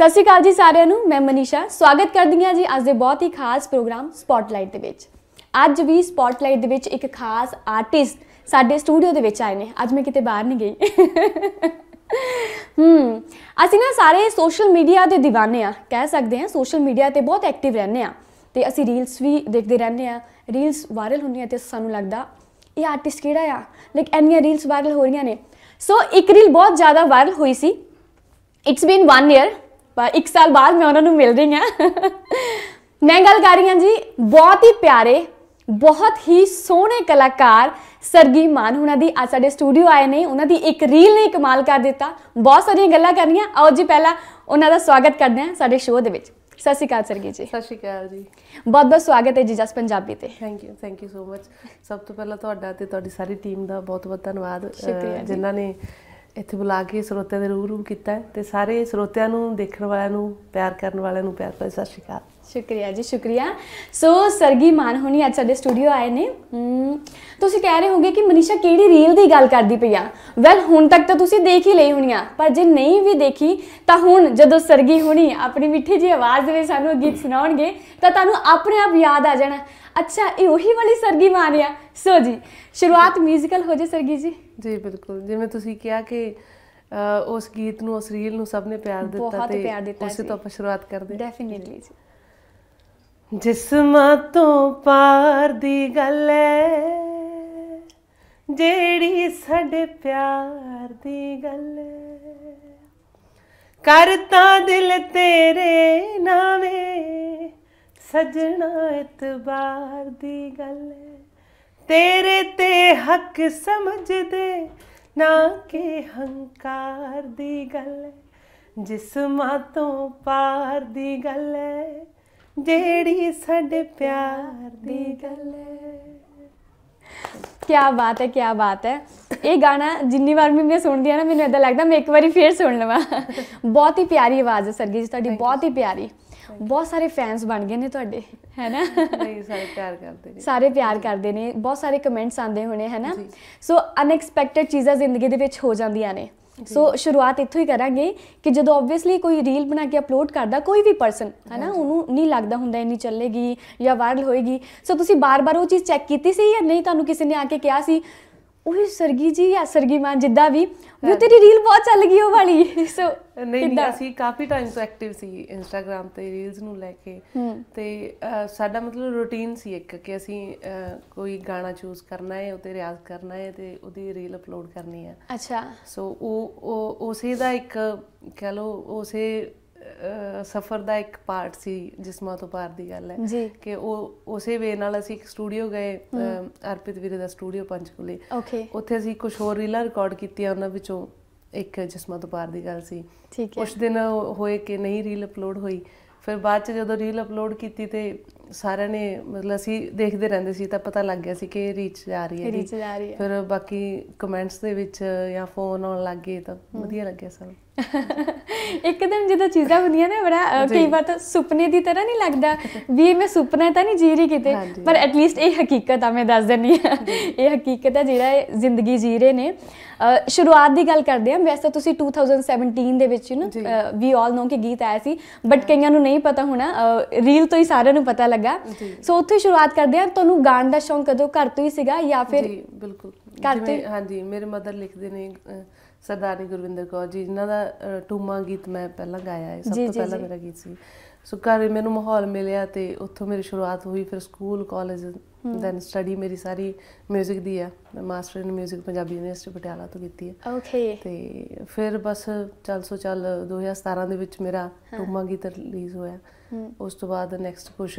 ਸਤਿ ਸ਼੍ਰੀ ਅਕਾਲ ਜੀ ਸਾਰਿਆਂ ਨੂੰ ਮੈਂ ਮਨੀਸ਼ਾ ਸਵਾਗਤ ਕਰਦੀ ਹਾਂ ਜੀ ਅੱਜ ਦੇ ਬਹੁਤ ਹੀ ਖਾਸ ਪ੍ਰੋਗਰਾਮ ਸਪੌਟਲਾਈਟ ਦੇ ਵਿੱਚ ਅੱਜ ਵੀ ਸਪੌਟਲਾਈਟ ਦੇ ਵਿੱਚ ਇੱਕ ਖਾਸ ਆਰਟਿਸਟ ਸਾਡੇ ਸਟੂਡੀਓ ਦੇ ਵਿੱਚ ਆਏ ਨੇ ਅੱਜ ਮੈਂ ਕਿਤੇ ਬਾਹਰ ਨਹੀਂ ਗਈ ਹੂੰ ਅਸੀਂ ਨਾ ਸਾਰੇ ਸੋਸ਼ਲ ਮੀਡੀਆ ਦੇ دیਵਾਨੇ ਆ ਕਹਿ ਸਕਦੇ ਆ ਸੋਸ਼ਲ ਮੀਡੀਆ ਤੇ ਬਹੁਤ ਐਕਟਿਵ ਰਹਿੰਦੇ ਆ ਤੇ ਅਸੀਂ ਰੀਲਸ ਵੀ ਦੇਖਦੇ ਰਹਿੰਦੇ ਆ ਰੀਲਸ ਵਾਇਰਲ ਹੁੰਦੀਆਂ ਤੇ ਸਾਨੂੰ ਲੱਗਦਾ ਇਹ ਆਰਟਿਸਟ ਕਿਹੜਾ ਆ ਲਾਈਕ ਐਨੀਆਂ ਰੀਲਸ ਵਾਇਰਲ ਹੋ ਰਹੀਆਂ ਨੇ ਸੋ ਇੱਕ ਰੀਲ ਬਹੁਤ ਜ਼ਿਆਦਾ ਵਾਇਰਲ ਹੋਈ ਸੀ ਇਟਸ ਬੀਨ 1 ਇਅਰ ਪਰ 1 ਸਾਲ ਬਾਅਦ ਮੈਂ ਉਹਨਾਂ ਨੂੰ ਮਿਲ ਰਹੀ ਹਾਂ ਮੈਂ ਗੱਲ ਕਰ ਰਹੀ ਹਾਂ ਜੀ ਬਹੁਤ ਹੀ ਪਿਆਰੇ ਬਹੁਤ ਹੀ ਸੋਹਣੇ ਕਲਾਕਾਰ ਸਰਗੀ ਮਾਨ ਹੁਣਾਂ ਦੀ ਆ ਸਾਡੇ ਸਟੂਡੀਓ ਆਏ ਨੇ ਉਹਨਾਂ ਦੀ ਇੱਕ ਰੀਲ ਨੇ ਕਮਾਲ ਕਰ ਦਿੱਤਾ ਬਹੁਤ ਸਾਰੀਆਂ ਗੱਲਾਂ ਕਰਨੀਆਂ ਆਓ ਜੀ ਪਹਿਲਾਂ ਉਹਨਾਂ ਦਾ ਸਵਾਗਤ ਕਰਦੇ ਹਾਂ ਸਾਡੇ ਸ਼ੋਅ ਦੇ ਵਿੱਚ ਸਤਿ ਸ਼੍ਰੀ ਅਕਾਲ ਸਰਗੀ ਜੀ ਸਤਿ ਸ਼੍ਰੀ ਅਕਾਲ ਜੀ ਬਹੁਤ ਬਹੁਤ ਸਵਾਗਤ ਹੈ ਜੀ ਜਸ ਪੰਜਾਬੀ ਤੇ thank you thank you so much ਸਭ ਤੋਂ ਪਹਿਲਾਂ ਤੁਹਾਡਾ ਤੇ ਤੁਹਾਡੀ ਸਾਰੀ ਟੀਮ ਦਾ ਬਹੁਤ ਬਹੁਤ ਧੰਨਵਾਦ ਜਿਨ੍ਹਾਂ ਨੇ ਇੱਥੇ ਬੁਲਾ ਕੇ ਸਰੋਤਿਆਂ ਦੇ ਰੂਬਰੂ ਕੀਤਾ ਤੇ ਸਾਰੇ ਸਰੋਤਿਆਂ ਨੂੰ ਦੇਖਣ ਵਾਲਿਆਂ ਨੂੰ ਪਿਆਰ ਕਰਨ ਵਾਲਿਆਂ ਨੂੰ ਪਿਆਰ ਭਰੀ ਸਤਿ ਸ਼੍ਰੀ ਅਕਾਲ ਸ਼ੁਕਰੀਆ ਜੀ ਸ਼ੁਕਰੀਆ ਸੋ ਸਰਗੀ ਮਾਨ ਹੋਣੀ ਅੱਜ ਸਾਡੇ ਸਟੂਡੀਓ ਆਏ ਨੇ ਤੁਸੀਂ ਕਹਿ ਰਹੇ ਹੋਗੇ ਕਿ ਮਨੀਸ਼ਾ ਕਿਹੜੀ ਰੀਲ ਦੀ ਗੱਲ ਕਰਦੀ ਪਈ ਆ ਵੈਲ ਹੁਣ ਤੱਕ ਤਾਂ ਤੁਸੀਂ ਦੇਖ ਹੀ ਲਈ ਹੋਣੀ ਆ ਪਰ ਜੇ ਨਹੀਂ ਵੀ ਦੇਖੀ ਤਾਂ ਹੁਣ ਜਦੋਂ ਸਰਗੀ ਹੋਣੀ ਆਪਣੀ ਮਿੱਠੀ ਜੀ ਆਵਾਜ਼ ਦੇ ਵਿੱਚ ਸਾਨੂੰ ਗੀਤ ਸੁਣਾਉਣਗੇ ਤਾਂ ਤੁਹਾਨੂੰ ਆਪਣੇ ਆਪ ਯਾਦ ਆ ਜਾਣਾ ਅੱਛਾ ਇਹ ਉਹੀ ਵਾਲੀ ਸਰਗੀ ਮਾਰਿਆ ਸੋ ਜੀ ਸ਼ੁਰੂਆਤ 뮤지컬 ਹੋ ਜੇ ਸਰਗੀ ਜੀ ਜੀ ਬਿਲਕੁਲ ਜਿਵੇਂ ਤੁਸੀਂ ਕਿਹਾ ਕਿ ਉਸ ਗੀਤ ਨੂੰ ਉਸ ਰੀਲ ਨੂੰ ਸਭ ਨੇ ਪਿਆਰ ਦਿੱਤਾ ਤੇ ਬਹੁਤ ਪਿਆਰ ਦਿੱਤਾ ਉਸੇ ਤੋਂ ਆਪਾਂ ਸ਼ੁਰੂਆਤ ਕਰਦੇ ਡੈਫੀਨਿਟਲੀ ਜੀ ਜਿਸਮਾਂ ਤੋਂ ਪਾਰ ਦੀ ਗੱਲ ਐ ਜਿਹੜੀ ਸਾਡੇ ਪਿਆਰ ਦੀ ਗੱਲ ਐ ਕਰਤਾ ਦਿਲ ਤੇਰੇ ਨਾਵੇਂ ਸਜਣਾ ਇਤਬਾਰ ਦੀ ਗੱਲ ਹੈ ਤੇਰੇ ਤੇ ਹੱਕ ਸਮਝਦੇ ਨਾ ਕਿ ਹੰਕਾਰ ਦੀ ਗੱਲ ਹੈ ਜਿਸਮਾਂ ਤੋਂ ਪਾਰ ਦੀ ਗੱਲ ਹੈ ਜਿਹੜੀ ਸਾਡੇ ਪਿਆਰ ਦੀ ਗੱਲ ਹੈ ਕੀ ਬਾਤ ਹੈ ਕੀ ਬਾਤ ਹੈ ਇਹ ਗਾਣਾ ਜਿੰਨੀ ਵਾਰ ਵੀ ਮੈਂ ਸੁਣਦੀ ਆ ਨਾ ਮੈਨੂੰ ਇਦਾਂ ਲੱਗਦਾ ਮੈਂ ਇੱਕ ਵਾਰੀ ਫੇਰ ਸੁਣ ਲਵਾਂ ਬਹੁਤ ਹੀ ਪਿਆਰੀ ਆਵਾਜ਼ ਹੈ ਸਰਗੀ ਜੀ ਤੁਹਾਡੀ ਬਹੁਤ ਹੀ ਪਿਆਰੀ ਬਹੁਤ ਸਾਰੇ ਫੈਨਸ ਬਣ ਗਏ ਨੇ ਤੁਹਾਡੇ ਹੈਨਾ ਨਹੀਂ ਸਾਰੇ ਪਿਆਰ ਕਰਦੇ ਨੇ ਸਾਰੇ ਪਿਆਰ ਕਰਦੇ ਨੇ ਬਹੁਤ ਸਾਰੇ ਕਮੈਂਟਸ ਆਉਂਦੇ ਹੋਣੇ ਹੈਨਾ ਸੋ ਅਨਐਕਸਪੈਕਟਡ ਚੀਜ਼ਾਂ ਜ਼ਿੰਦਗੀ ਦੇ ਵਿੱਚ ਹੋ ਜਾਂਦੀਆਂ ਨੇ ਸੋ ਸ਼ੁਰੂਆਤ ਇੱਥੋਂ ਹੀ ਕਰਾਂਗੇ ਕਿ ਜਦੋਂ ਆਬਵੀਅਸਲੀ ਕੋਈ ਰੀਲ ਬਣਾ ਕੇ ਅਪਲੋਡ ਕਰਦਾ ਕੋਈ ਵੀ ਪਰਸਨ ਹੈਨਾ ਉਹਨੂੰ ਨਹੀਂ ਲੱਗਦਾ ਹੁੰਦਾ ਇੰਨੀ ਚੱਲੇਗੀ ਜਾਂ ਵਾਇਰਲ ਹੋਏਗੀ ਸੋ ਤੁਸੀਂ ਬਾਰ-ਬਾਰ ਉਹ ਚੀਜ਼ ਚੈੱਕ ਕੀਤੀ ਸੀ ਜਾਂ ਨਹੀਂ ਤੁਹਾਨੂੰ ਕਿਸੇ ਨੇ ਆ ਕੇ ਕਿਹਾ ਸੀ ਉਹੀ ਸਰਗੀ ਜੀ ਜਾਂ ਸਰਗੀ ਮਾਂ ਜਿੱਦਾਂ ਵੀ ਉਹ ਤੇਰੀ ਰੀਲ ਬਹੁਤ ਚੱਲ ਗਈ ਉਹ ਵਾਲੀ ਸੋ ਨਹੀਂ ਨਹੀਂ ਅਸੀਂ ਕਾਫੀ ਟਾਈਮ ਤੋਂ ਐਕਟਿਵ ਸੀ ਇੰਸਟਾਗ੍ਰam ਤੇ ਰੀਲਸ ਨੂੰ ਲੈ ਕੇ ਤੇ ਸਾਡਾ ਮਤਲਬ ਰੁਟੀਨ ਸੀ ਇੱਕ ਕਿ ਅਸੀਂ ਕੋਈ ਗਾਣਾ ਚੂਜ਼ ਕਰਨਾ ਹੈ ਉਤੇ ਰਿਆਜ਼ ਕਰਨਾ ਹੈ ਤੇ ਉਹਦੀ ਰੀਲ ਅਪਲੋਡ ਕਰਨੀ ਹੈ ਅੱਛਾ ਸੋ ਉਹ ਉਸੇ ਦਾ ਇੱਕ ਕਹ ਲਓ ਉਸੇ ਸਫਰ ਦਾ ਇੱਕ ਪਾਰਟ ਸੀ ਜਿਸਮਾ ਤੋਂ ਪਾਰ ਦੀ ਗੱਲ ਹੈ ਕਿ ਉਹ ਉਸੇ ਵੇ ਨਾਲ ਅਸੀਂ ਇੱਕ ਸਟੂਡੀਓ ਗਏ ਅਰਪਿਤ ਵੀਰ ਦਾ ਸਟੂਡੀਓ ਪੰਚਕੁਲੇ ਉੱਥੇ ਅਸੀਂ ਕੁਝ ਹੋਰ ਰੀਲਾਂ ਰਿਕਾਰਡ ਕੀਤੀਆਂ ਉਹਨਾਂ ਵਿੱਚੋਂ ਇੱਕ ਜਿਸਮਾ ਤੋਂ ਪਾਰ ਦੀ ਗੱਲ ਸੀ ਉਸ ਦਿਨ ਹੋਏ ਕਿ ਨਹੀਂ ਰੀਲ ਅਪਲੋਡ ਹੋਈ ਫਿਰ ਬਾਅਦ ਚ ਜਦੋਂ ਰੀਲ ਅਪਲੋਡ ਕੀਤੀ ਤੇ ਸਾਰਿਆਂ ਨੇ ਮਤਲਬ ਅਸੀਂ ਦੇਖਦੇ ਰਹਿੰਦੇ ਸੀ ਤਾਂ ਪਤਾ ਲੱਗ ਗਿਆ ਸੀ ਕਿ ਰੀਚ ਜਾ ਰਹੀ ਹੈ ਰੀਚ ਜਾ ਰਹੀ ਹੈ ਫਿਰ ਬਾਕੀ ਕਮੈਂਟਸ ਦੇ ਵਿੱਚ ਜਾਂ ਫੋਨ ਆਉਣ ਲੱਗੇ ਤਾਂ ਵਧੀਆ ਲੱਗਿਆ ਸਾਨੂੰ ਇੱਕਦਮ ਜਦੋਂ ਚੀਜ਼ਾਂ ਹੁੰਦੀਆਂ ਨੇ ਬੜਾ ਕਈ ਵਾਰ ਤਾਂ ਸੁਪਨੇ ਦੀ ਤਰ੍ਹਾਂ ਨਹੀਂ ਲੱਗਦਾ ਵੀ ਇਹ ਮੈਂ ਸੁਪਨਾ ਤਾਂ ਨਹੀਂ ਜੀ ਰਹੀ ਕਿਤੇ ਪਰ ਐਟ ਲੀਸਟ ਇਹ ਹਕੀਕਤ ਆ ਮੈਂ ਦੱਸ ਦਿੰਨੀ ਆ ਇਹ ਹਕੀਕਤ ਆ ਜਿਹੜਾ ਇਹ ਜ਼ਿੰਦਗੀ ਜੀ ਰਹੇ ਨੇ ਸ਼ੁਰੂਆਤ ਦੀ ਗੱਲ ਕਰਦੇ ਆ ਵੈਸੇ ਤੁਸੀਂ 2017 ਦੇ ਵਿੱਚ ਨਾ ਵੀ ਆਲ نو ਕਿ ਗੀਤ ਆਇਆ ਸੀ ਬਟ ਕਈਆਂ ਨੂੰ ਨਹੀਂ ਪਤਾ ਹੋਣਾ ਰੀਲ ਤੋਂ ਹੀ ਸਾਰਿਆਂ ਨੂੰ ਪਤਾ ਲੱਗਾ ਸੋ ਉੱਥੇ ਸ਼ੁਰੂਆਤ ਕਰਦੇ ਆ ਤੁਹਾਨੂੰ ਗਾਣ ਦਾ ਸ਼ੌਂਕ ਕਦੋਂ ਘਰ ਤੋਂ ਹੀ ਸੀਗਾ ਜਾਂ ਫਿਰ ਜੀ ਬਿਲਕੁਲ ਘਰ ਤੋਂ ਹਾਂਜੀ ਮੇਰੇ ਮਦਰ ਲਿਖਦੇ ਨੇ ਸਰਦਾਰਨੀ ਗੁਰਵਿੰਦਰ ਕੌਰ ਜੀ ਜਿਨ੍ਹਾਂ ਦਾ ਟੂਮਾ ਗੀਤ ਮੈਂ ਪਹਿਲਾਂ ਗਾਇਆ ਹੈ ਸਭ ਤੋਂ ਪਹਿਲਾਂ ਮੇਰਾ ਗੀਤ ਸੀ ਸੋ ਘਰ ਮੈਨੂੰ ਮਾਹੌਲ ਮਿਲਿਆ ਤੇ ਉੱਥੋਂ ਮੇਰੀ ਸ਼ੁਰੂਆਤ ਹੋਈ ਫਿਰ ਸਕੂਲ ਕਾਲਜ ਦੈਨ ਸਟੱਡੀ ਮੇਰੀ ਸਾਰੀ 뮤직 ਦੀ ਆ ਮੈਂ master in 뮤직 Punjabi University Patiala ਤੋਂ ਕੀਤੀ ਹੈ ਓਕੇ ਤੇ ਫਿਰ ਬਸ ਚੱਲ ਸੋ ਚੱਲ 2017 ਦੇ ਵਿੱਚ ਮੇਰਾ ਟੂਮਾ ਗੀਤ ਰਿਲੀਜ਼ ਹੋਇਆ ਉਸ ਤੋਂ ਬਾਅਦ ਨੈਕਸਟ ਕੁਝ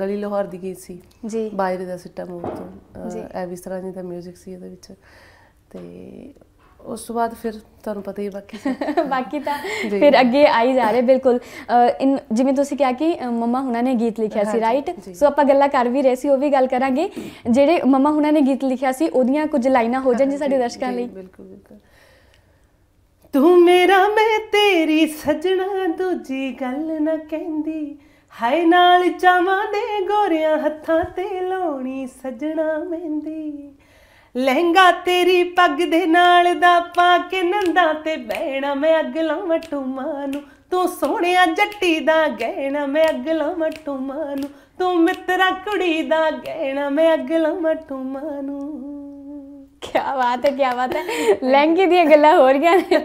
ਗਲੀ ਲਾਹੌਰ ਦੀ ਗੀਤ ਸੀ ਜੀ ਬਾਇਰੇ ਦਾ ਸਿੱਟਾ ਮੂਵ ਤੋਂ ਐ ਵੀ ਤਰ੍ਹਾਂ ਦੀ ਦਾ 뮤직 ਸੀ ਇਹਦੇ ਵਿੱਚ ਤੇ ਉਸ ਤੋਂ ਬਾਅਦ ਫਿਰ ਤੁਹਾਨੂੰ ਪਤਾ ਹੀ ਬਾਕੀ ਬਾਕੀ ਤਾਂ ਫਿਰ ਅੱਗੇ ਆਈ ਜਾ ਰਹੇ ਬਿਲਕੁਲ ਇਨ ਜਿਵੇਂ ਤੁਸੀਂ ਕਿਹਾ ਕਿ ਮਮਾ ਹੁਣਾਂ ਨੇ ਗੀਤ ਲਿਖਿਆ ਸੀ ਰਾਈਟ ਸੋ ਆਪਾਂ ਗੱਲਾਂ ਕਰ ਵੀ ਰਹੇ ਸੀ ਉਹ ਵੀ ਗੱਲ ਕਰਾਂਗੇ ਜਿਹੜੇ ਮਮਾ ਹੁਣਾਂ ਨੇ ਗੀਤ ਲਿਖਿਆ ਸੀ ਉਹਦੀਆਂ ਕੁਝ ਲਾਈਨਾਂ ਹੋ ਜਾਣ ਜੀ ਸਾਡੇ ਦਰਸ਼ਕਾਂ ਲਈ ਬਿਲਕੁਲ ਬਿਲਕੁਲ ਤੂੰ ਮੇਰਾ ਮੈਂ ਤੇਰੀ ਸਜਣਾ ਦੂਜੀ ਗੱਲ ਨਾ ਕਹਿੰਦੀ ਹਾਏ ਨਾਲ ਚਾਵਾਂ ਦੇ ਗੋਰਿਆਂ ਹੱਥਾਂ ਤੇ ਲਾਉਣੀ ਸਜਣਾ ਮਹਿੰਦੀ ਲਹਿੰਗਾ ਤੇਰੀ ਪੱਗ ਦੇ ਨਾਲ ਦਾ ਪਾ ਕੇ ਨੰਦਾ ਤੇ ਬਹਿਣਾ ਮੈਂ ਅੱਗ ਲਾਵਾਂ ਟੂਮਾਂ ਨੂੰ ਤੂੰ ਸੋਹਣਿਆ ਜੱਟੀ ਦਾ ਗਹਿਣਾ ਮੈਂ ਅੱਗ ਲਾਵਾਂ ਟੂਮਾਂ ਨੂੰ ਤੂੰ ਮਿੱਤਰਾ ਕੁੜੀ ਦਾ ਗਹਿਣਾ ਮੈਂ ਅੱਗ ਲਾਵਾਂ ਟੂਮਾਂ ਨੂੰ ਕਿਆ ਬਾਤ ਹੈ ਕਿਆ ਬਾਤ ਹੈ ਲਹਿੰਗੇ ਦੀਆਂ ਗੱਲਾਂ ਹੋ ਰਹੀਆਂ ਨੇ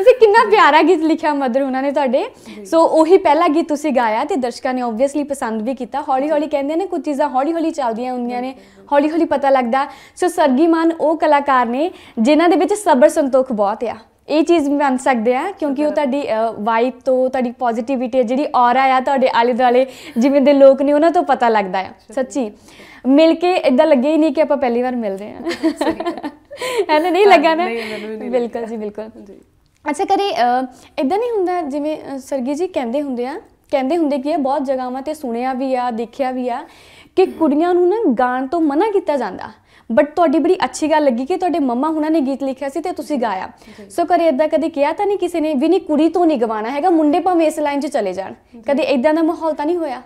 ਅਸੀਂ ਕਿੰਨਾ ਪਿਆਰਾ ਗੀਤ ਲਿਖਿਆ ਮਦਰ ਉਹਨਾਂ ਨੇ ਤੁਹਾਡੇ ਸੋ ਉਹੀ ਪਹਿਲਾ ਗੀਤ ਤੁਸੀਂ ਗਾਇਆ ਤੇ ਦਰਸ਼ਕਾਂ ਨੇ ਆਬਵੀਅਸਲੀ ਪਸੰਦ ਵੀ ਕੀਤਾ ਹੌਲੀ ਹੌਲੀ ਕਹਿੰਦੇ ਨੇ ਕੁਝ ਚੀਜ਼ਾਂ ਹੌਲੀ ਹੌਲੀ ਚੱਲਦੀਆਂ ਹੁੰਦੀਆਂ ਨੇ ਹੌਲੀ ਹੌਲੀ ਪਤਾ ਲੱਗਦਾ ਸੋ ਸਰਗੀਮਾਨ ਉਹ ਕਲਾਕਾਰ ਨੇ ਜਿਨ੍ਹਾਂ ਦੇ ਵਿੱਚ ਸਬਰ ਸੰਤੋਖ ਬਹੁਤ ਆ ਇਹ ਚੀਜ਼ ਮੰਨ ਸਕਦੇ ਆ ਕਿਉਂਕਿ ਉਹ ਤੁਹਾਡੀ ਵਾਈਬ ਤੋਂ ਤੁਹਾਡੀ ਪੋਜ਼ਿਟਿਵਿਟੀ ਜਿਹੜੀ ਔਰਾ ਆ ਤੁਹਾਡੇ ਆਲੇ ਦੁਆਲੇ ਜਿਵੇਂ ਦੇ ਲੋਕ ਨੇ ਉਹਨਾਂ ਤੋਂ ਪਤਾ ਲੱਗਦਾ ਆ ਸੱਚੀ ਮਿਲ ਕੇ ਇਦਾਂ ਲੱਗੇ ਹੀ ਨਹੀਂ ਕਿ ਆਪਾਂ ਪਹਿਲੀ ਵਾਰ ਮਿਲ ਰਹੇ ਹਾਂ ਨਾ ਨਹੀਂ ਲੱਗਾ ਨਾ ਬਿਲਕੁਲ ਜੀ ਬਿਲਕੁਲ ਅੱਛਾ ਕਰੇ ਇਦਾਂ ਨਹੀਂ ਹੁੰਦਾ ਜਿਵੇਂ ਸਰਗੀ ਜੀ ਕਹਿੰਦੇ ਹੁੰਦੇ ਆ ਕਹਿੰਦੇ ਹੁੰਦੇ ਕਿ ਇਹ ਬਹੁਤ ਜਗਾਵਾਂ ਤੇ ਸੁਣਿਆ ਵੀ ਆ ਦੇਖਿਆ ਵੀ ਆ ਕਿ ਕੁੜੀਆਂ ਨੂੰ ਨਾ ਗਾਣ ਤੋਂ ਮਨਾ ਕੀਤਾ ਜਾਂਦਾ ਬਟ ਤੁਹਾਡੀ ਬੜੀ ਅੱਛੀ ਗੱਲ ਲੱਗੀ ਕਿ ਤੁਹਾਡੇ ਮੰਮਾ ਹੁਣਾਂ ਨੇ ਗੀਤ ਲਿਖਿਆ ਸੀ ਤੇ ਤੁਸੀਂ ਗਾਇਆ ਸੋ ਕਰੇ ਇਦਾਂ ਕਦੇ ਕਿਹਾ ਤਾਂ ਨਹੀਂ ਕਿਸੇ ਨੇ ਵੀ ਨਹੀਂ ਕੁੜੀ ਤੋਂ ਨਹੀਂ ਗਵਾਣਾ ਹੈਗਾ ਮੁੰਡੇ ਭਾਵੇਂ ਇਸ ਲਾਈਨ 'ਚ ਚਲੇ ਜਾਣ ਕਦੇ ਇਦਾਂ ਦਾ ਮਾਹੌਲ ਤਾਂ ਨਹੀਂ ਹੋਇਆ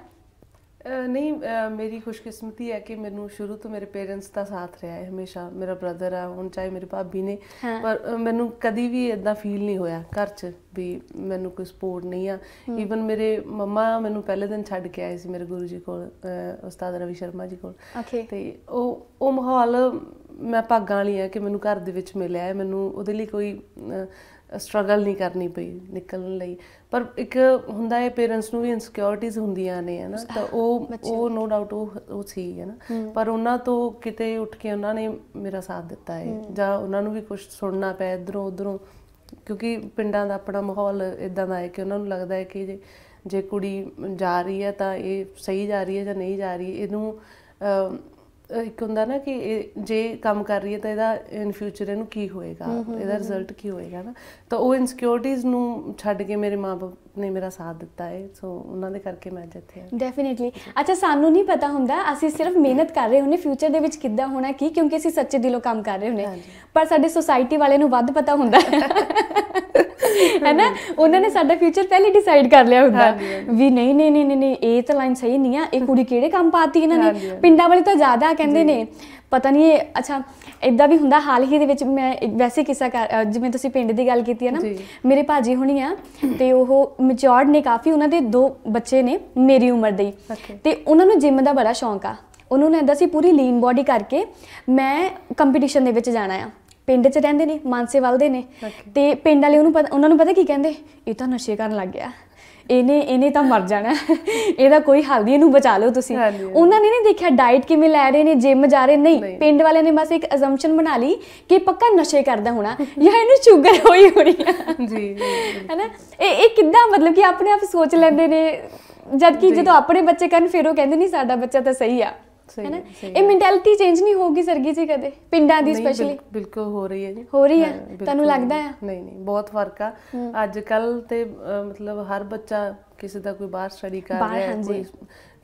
ਨਹੀਂ ਮੇਰੀ ਖੁਸ਼ਕਿਸਮਤੀ ਹੈ ਕਿ ਮੈਨੂੰ ਸ਼ੁਰੂ ਤੋਂ ਮੇਰੇ ਪੇਰੈਂਟਸ ਦਾ ਸਾਥ ਰਿਹਾ ਹੈ ਹਮੇਸ਼ਾ ਮੇਰਾ ਬ੍ਰਦਰ ਆ ਹੁਣ ਚਾਹੇ ਮੇਰੀ ਭਾਬੀ ਨੇ ਪਰ ਮੈਨੂੰ ਕਦੀ ਵੀ ਇਦਾਂ ਫੀਲ ਨਹੀਂ ਹੋਇਆ ਘਰ 'ਚ ਵੀ ਮੈਨੂੰ ਕੋਈ ਸਪੋਰਟ ਨਹੀਂ ਆ ਈਵਨ ਮੇਰੇ ਮਮਾ ਮੈਨੂੰ ਪਹਿਲੇ ਦਿਨ ਛੱਡ ਕੇ ਆਏ ਸੀ ਮੇਰੇ ਗੁਰੂ ਜੀ ਕੋਲ ਉਸਤਾਦ ਰਵੀ ਸ਼ਰਮਾ ਜੀ ਕੋਲ ਤੇ ਉਹ ਉਹ ਮਾਹੌਲ ਮੈਂ ਭਾਗਾਂ ਵਾਲੀ ਆ ਕਿ ਮੈਨੂੰ ਘਰ ਦੇ ਵਿੱਚ ਮਿਲਿਆ ਹੈ ਮੈਨੂੰ ਉਹਦੇ ਲਈ ਕੋਈ ਸਟਰਗਲ ਨਹੀਂ ਕਰਨੀ ਪਈ ਨਿਕਲਣ ਲਈ ਪਰ ਇੱਕ ਹੁੰਦਾ ਹੈ ਪੇਰੈਂਟਸ ਨੂੰ ਵੀ ਇਨਸਿਕਿਉਰਿਟੀਜ਼ ਹੁੰਦੀਆਂ ਨੇ ਹਨਾ ਤਾਂ ਉਹ ਉਹ ਨੋ ਡਾਊਟ ਉਹ ਸੀ ਹਨਾ ਪਰ ਉਹਨਾਂ ਤੋਂ ਕਿਤੇ ਉੱਠ ਕੇ ਉਹਨਾਂ ਨੇ ਮੇਰਾ ਸਾਥ ਦਿੱਤਾ ਹੈ ਜਾਂ ਉਹਨਾਂ ਨੂੰ ਵੀ ਕੁਝ ਸੁਣਨਾ ਪਿਆ ਇਧਰੋਂ ਉਧਰੋਂ ਕਿਉਂਕਿ ਪਿੰਡਾਂ ਦਾ ਆਪਣਾ ਮਾਹੌਲ ਇਦਾਂ ਦਾ ਹੈ ਕਿ ਉਹਨਾਂ ਨੂੰ ਲੱਗਦਾ ਹੈ ਕਿ ਜੇ ਜੇ ਕੁੜੀ ਜਾ ਰਹੀ ਹੈ ਤਾਂ ਇਹ ਸਹੀ ਜਾ ਰਹੀ ਹੈ ਜਾਂ ਨਹੀਂ ਜਾ ਰਹੀ ਇਹਨੂੰ ਇੱਕ ਹੁੰਦਾ ਨਾ ਕਿ ਜੇ ਕੰਮ ਕਰ ਰਹੀ ਹੈ ਤਾਂ ਇਹਦਾ ਇਨ ਫਿਊਚਰ ਇਹਨੂੰ ਕੀ ਹੋਏਗਾ ਇਹਦਾ ਰਿਜ਼ਲਟ ਕੀ ਹੋਏਗਾ ਨਾ ਤਾਂ ਉਹ ਇਨਸਿਕਿਉਰਿਟੀਜ਼ ਨੂੰ ਛੱਡ ਕੇ ਮੇਰੇ ਮਾਪੇ ਨੇ ਮੇਰਾ ਸਾਥ ਦਿੱਤਾ ਹੈ ਸੋ ਉਹਨਾਂ ਦੇ ਕਰਕੇ ਮੈਂ ਜਿੱਥੇ ਹਾਂ ਡੈਫੀਨਿਟਲੀ ਅੱਛਾ ਸਾਨੂੰ ਨਹੀਂ ਪਤਾ ਹੁੰਦਾ ਅਸੀਂ ਸਿਰਫ ਮਿਹਨਤ ਕਰ ਰਹੇ ਹੁੰਨੇ ਫਿਊਚਰ ਦੇ ਵਿੱਚ ਕਿੱਦਾਂ ਹੋਣਾ ਕੀ ਕਿਉਂਕਿ ਅਸੀਂ ਸੱਚੇ ਦਿਲੋਂ ਕੰਮ ਕਰ ਰਹੇ ਹੁੰਨੇ ਪਰ ਸਾਡੇ ਸੋਸਾਇਟੀ ਵਾਲੇ ਨੂੰ ਵੱਧ ਪਤਾ ਹੁੰਦਾ ਹੈ ਨਾ ਉਹਨਾਂ ਨੇ ਸਾਡਾ ਫਿਊਚਰ ਪਹਿਲੇ ਡਿਸਾਈਡ ਕਰ ਲਿਆ ਹੁੰਦਾ ਵੀ ਨਹੀਂ ਨਹੀਂ ਨਹੀਂ ਨਹੀਂ ਇਹ ਤਾਂ ਲਾਈਨ ਸਹੀ ਨਹੀਂ ਆ ਇਹ ਕੁੜੀ ਕਿਹੜੇ ਕੰਮ ਪਾਤੀ ਇਹਨਾਂ ਨੇ ਪਿੰਡਾਂ ਵਾਲੀ ਤਾਂ ਜ਼ਿਆਦਾ ਕਹਿੰਦੇ ਨੇ ਪਤਾ ਨਹੀਂ ਇਹ ਅੱਛਾ ਇਦਾਂ ਵੀ ਹੁੰਦਾ ਹਾਲ ਹੀ ਦੇ ਵਿੱਚ ਮੈਂ ਵੈਸੇ ਕਿਸਾ ਜਿਵੇਂ ਤੁਸੀਂ ਪਿੰਡ ਦੀ ਗੱਲ ਕੀਤੀ ਹੈ ਨਾ ਮੇਰੇ ਭਾਜੀ ਹੁਣੀ ਆ ਤੇ ਉਹ ਮੈਚੋਰਡ ਨੇ ਕਾਫੀ ਉਹਨਾਂ ਦੇ ਦੋ ਬੱਚੇ ਨੇ ਮੇਰੀ ਉਮਰ ਦੇ ਤੇ ਉਹਨਾਂ ਨੂੰ ਜਿਮ ਦਾ ਬੜਾ ਸ਼ੌਂਕ ਆ ਉਹਨਾਂ ਨੇ ਐਂਦਾ ਸੀ ਪੂਰੀ ਲੀਨ ਬਾਡੀ ਕਰਕੇ ਮੈਂ ਕੰਪੀਟੀਸ਼ਨ ਦੇ ਵਿੱਚ ਜਾਣਾ ਆ ਪਿੰਡ 'ਚ ਰਹਿੰਦੇ ਨੇ ਮਾਨਸੇਵਾਲ ਦੇ ਨੇ ਤੇ ਪਿੰਡ ਵਾਲੇ ਉਹਨੂੰ ਉਹਨਾਂ ਨੂੰ ਪਤਾ ਕੀ ਕਹਿੰਦੇ ਇਹ ਤਾਂ ਨਸ਼ੇ ਕਰਨ ਲੱਗ ਗਿਆ ਇਹਨੇ ਇਹਨੇ ਤਾਂ ਮਰ ਜਾਣਾ ਇਹਦਾ ਕੋਈ ਹੱਲ ਨਹੀਂ ਇਹਨੂੰ ਬਚਾ ਲਓ ਤੁਸੀਂ ਉਹਨਾਂ ਨੇ ਨਹੀਂ ਦੇਖਿਆ ਡਾਈਟ ਕਿਵੇਂ ਲੈ ਰਹੇ ਨੇ ਜਿਮ ਜਾ ਰਹੇ ਨਹੀਂ ਪਿੰਡ ਵਾਲਿਆਂ ਨੇ ਬਸ ਇੱਕ ਅਸੰਪਸ਼ਨ ਬਣਾ ਲਈ ਕਿ ਪੱਕਾ ਨਸ਼ੇ ਕਰਦਾ ਹੋਣਾ ਜਾਂ ਇਹਨੂੰ ਸ਼ੂਗਰ ਹੋਈ ਹੋਣੀ ਹੈ ਜੀ ਹੈਨਾ ਇਹ ਇਹ ਕਿੱਦਾਂ ਮਤਲਬ ਕਿ ਆਪਣੇ ਆਪ ਸੋਚ ਲੈਂਦੇ ਨੇ ਜਦ ਕਿ ਜਦੋਂ ਆਪਣੇ ਬੱਚੇ ਕਰਨ ਫਿਰ ਉਹ ਕਹਿੰਦੇ ਨਹੀਂ ਸਾਡਾ ਬੱਚਾ ਤਾਂ ਸਹੀ ਆ ਹੈਨਾ ਇਹ ਮੈਂਟੈਲਿਟੀ ਚੇਂਜ ਨਹੀਂ ਹੋਊਗੀ ਸਰਗੀ ਜੀ ਕਦੇ ਪਿੰਡਾਂ ਦੀ ਸਪੈਸ਼ਲੀ ਬਿਲਕੁਲ ਹੋ ਰਹੀ ਹੈ ਜੀ ਹੋ ਰਹੀ ਹੈ ਤੁਹਾਨੂੰ ਲੱਗਦਾ ਹੈ ਨਹੀਂ ਨਹੀਂ ਬਹੁਤ ਫਰਕ ਆ ਅੱਜ ਕੱਲ ਤੇ ਮਤਲਬ ਹਰ ਬੱਚਾ ਕਿਸੇ ਦਾ ਕੋਈ ਬਾਹਰ ਸਟੱਡੀ ਕਰ ਰਿਹਾ ਹੈ ਕੋਈ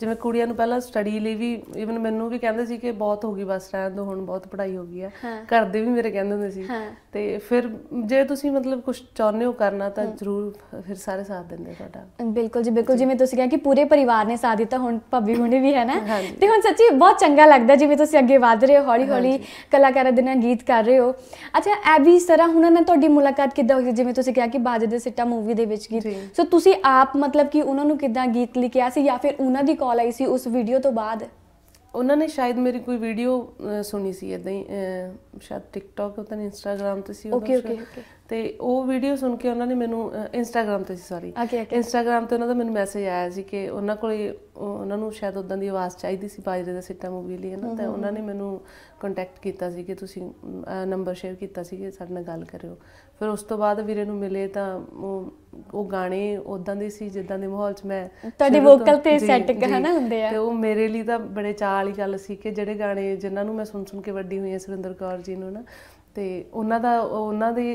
ਜਿਵੇਂ ਕੁੜੀਆਂ ਨੂੰ ਪਹਿਲਾਂ ਸਟੱਡੀ ਲਈ ਵੀ ਇਵਨ ਮੈਨੂੰ ਵੀ ਕਹਿੰਦੇ ਸੀ ਕਿ ਬਹੁਤ ਹੋ ਗਈ ਬਸ ਰਹਿਣ ਦੋ ਹੁਣ ਬਹੁਤ ਪੜ੍ਹਾਈ ਹੋ ਗਈ ਹੈ ਘਰ ਦੇ ਵੀ ਮੇਰੇ ਕਹਿੰਦੇ ਹੁੰਦੇ ਸੀ ਤੇ ਫਿਰ ਜੇ ਤੁਸੀਂ ਮਤਲਬ ਕੁਝ ਚਾਹੁੰਦੇ ਹੋ ਕਰਨਾ ਤਾਂ ਜ਼ਰੂਰ ਫਿਰ ਸਾਰੇ ਸਾਥ ਦਿੰਦੇ ਤੁਹਾਡਾ ਬਿਲਕੁਲ ਜੀ ਬਿਲਕੁਲ ਜਿਵੇਂ ਤੁਸੀਂ ਕਿਹਾ ਕਿ ਪੂਰੇ ਪਰਿਵਾਰ ਨੇ ਸਾਥ ਦਿੱਤਾ ਹੁਣ ਭੱਬੀ ਹੁਣੇ ਵੀ ਹੈ ਨਾ ਤੇ ਹੁਣ ਸੱਚੀ ਬਹੁਤ ਚੰਗਾ ਲੱਗਦਾ ਜਿਵੇਂ ਤੁਸੀਂ ਅੱਗੇ ਵਧ ਰਹੇ ਹੋ ਹੌਲੀ ਹੌਲੀ ਕਲਾਕਾਰਾਂ ਦੇ ਨਾਲ ਗੀਤ ਕਰ ਰਹੇ ਹੋ ਅੱਛਾ ਐ ਵੀ ਸਰਾ ਹੁਣਾਂ ਨਾਲ ਤੁਹਾਡੀ ਮੁਲਾਕਾਤ ਕਿੱਦਾਂ ਹੋਈ ਜਿਵੇਂ ਤੁਸੀਂ ਕਿਹਾ ਕਿ ਬਾਜ ਦੇ ਸਿੱਟਾ ਮੂਵੀ ਦੇ ਵਿੱਚ ਗੀਤ ਸੋ ਤੁਸੀਂ ਆਪ ਮਤਲਬ ਕਿ ਉਹਨਾਂ ਨੂੰ ਕਿੱਦਾਂ ਗੀਤ ਲਿਖਿਆ ਸੀ ਜਾਂ ਫਿਰ ਉਹਨਾਂ ਦੀ ਕਾਲ ਆਈ ਸੀ ਉਸ ਵੀਡੀਓ ਤੋਂ ਬਾਅਦ ਉਹਨਾਂ ਨੇ ਸ਼ਾਇਦ ਮੇਰੀ ਕੋਈ ਵੀਡੀਓ ਸੁਣੀ ਸੀ ਇਦਾਂ ਹੀ ਸ਼ਾਇਦ ਟਿਕਟੌਕ ਤੇ ਇੰਸਟਾਗ੍ਰam ਤੇ ਸੀ ਉਹਦਾ ਓਕੇ ਓਕੇ ਤੇ ਉਹ ਵੀਡੀਓ ਸੁਣ ਕੇ ਉਹਨਾਂ ਨੇ ਮੈਨੂੰ ਇੰਸਟਾਗ੍ਰam ਤੇ ਸੀ ਸਾਰੀ ਇੰਸਟਾਗ੍ਰam ਤੇ ਉਹਨਾਂ ਦਾ ਮੈਨੂੰ ਮੈਸੇਜ ਆਇਆ ਸੀ ਕਿ ਉਹਨਾਂ ਕੋਲੇ ਉਹਨਾਂ ਨੂੰ ਸ਼ਾਇਦ ਉਦਾਂ ਦੀ ਆਵਾਜ਼ ਚਾਹੀਦੀ ਸੀ ਬਾਜਰੇ ਦਾ ਸਿੱਟਾ ਮੂਵੀ ਲਈ ਨਾ ਤੇ ਉਹਨਾਂ ਨੇ ਮੈਨੂੰ ਕੰਟੈਕਟ ਕੀਤਾ ਸੀ ਕਿ ਤੁਸੀਂ ਨੰਬਰ ਸ਼ੇਅਰ ਕੀਤਾ ਸੀ ਕਿ ਸਾਡੇ ਨਾਲ ਗੱਲ ਕਰਿਓ ਫਿਰ ਉਸ ਤੋਂ ਬਾਅਦ ਵੀਰੇ ਨੂੰ ਮਿਲੇ ਤਾਂ ਉਹ ਗਾਣੇ ਉਦਾਂ ਦੇ ਸੀ ਜਿੱਦਾਂ ਦੇ ਮਾਹੌਲ 'ਚ ਮੈਂ ਤੁਹਾਡੇ ਵੋਕਲ ਤੇ ਸੈੱਟ ਹਨਾ ਹੁੰਦੇ ਆ ਤੇ ਉਹ ਮੇਰੇ ਲਈ ਤਾਂ ਬੜੇ ਚਾਹ ਵਾਲੀ ਗੱਲ ਸੀ ਕਿ ਜਿਹੜੇ ਗਾਣੇ ਜਿਨ੍ਹਾਂ ਨੂੰ ਮੈਂ ਸੁਣ ਸੁਣ ਕੇ ਵੱਡੀ ਹੋਈ ਹਾਂ ਸੁਰਿੰਦਰ ਕੌਰ ਜੀ ਨੂੰ ਨਾ ਤੇ ਉਹਨਾਂ ਦਾ ਉਹਨਾਂ ਦੇ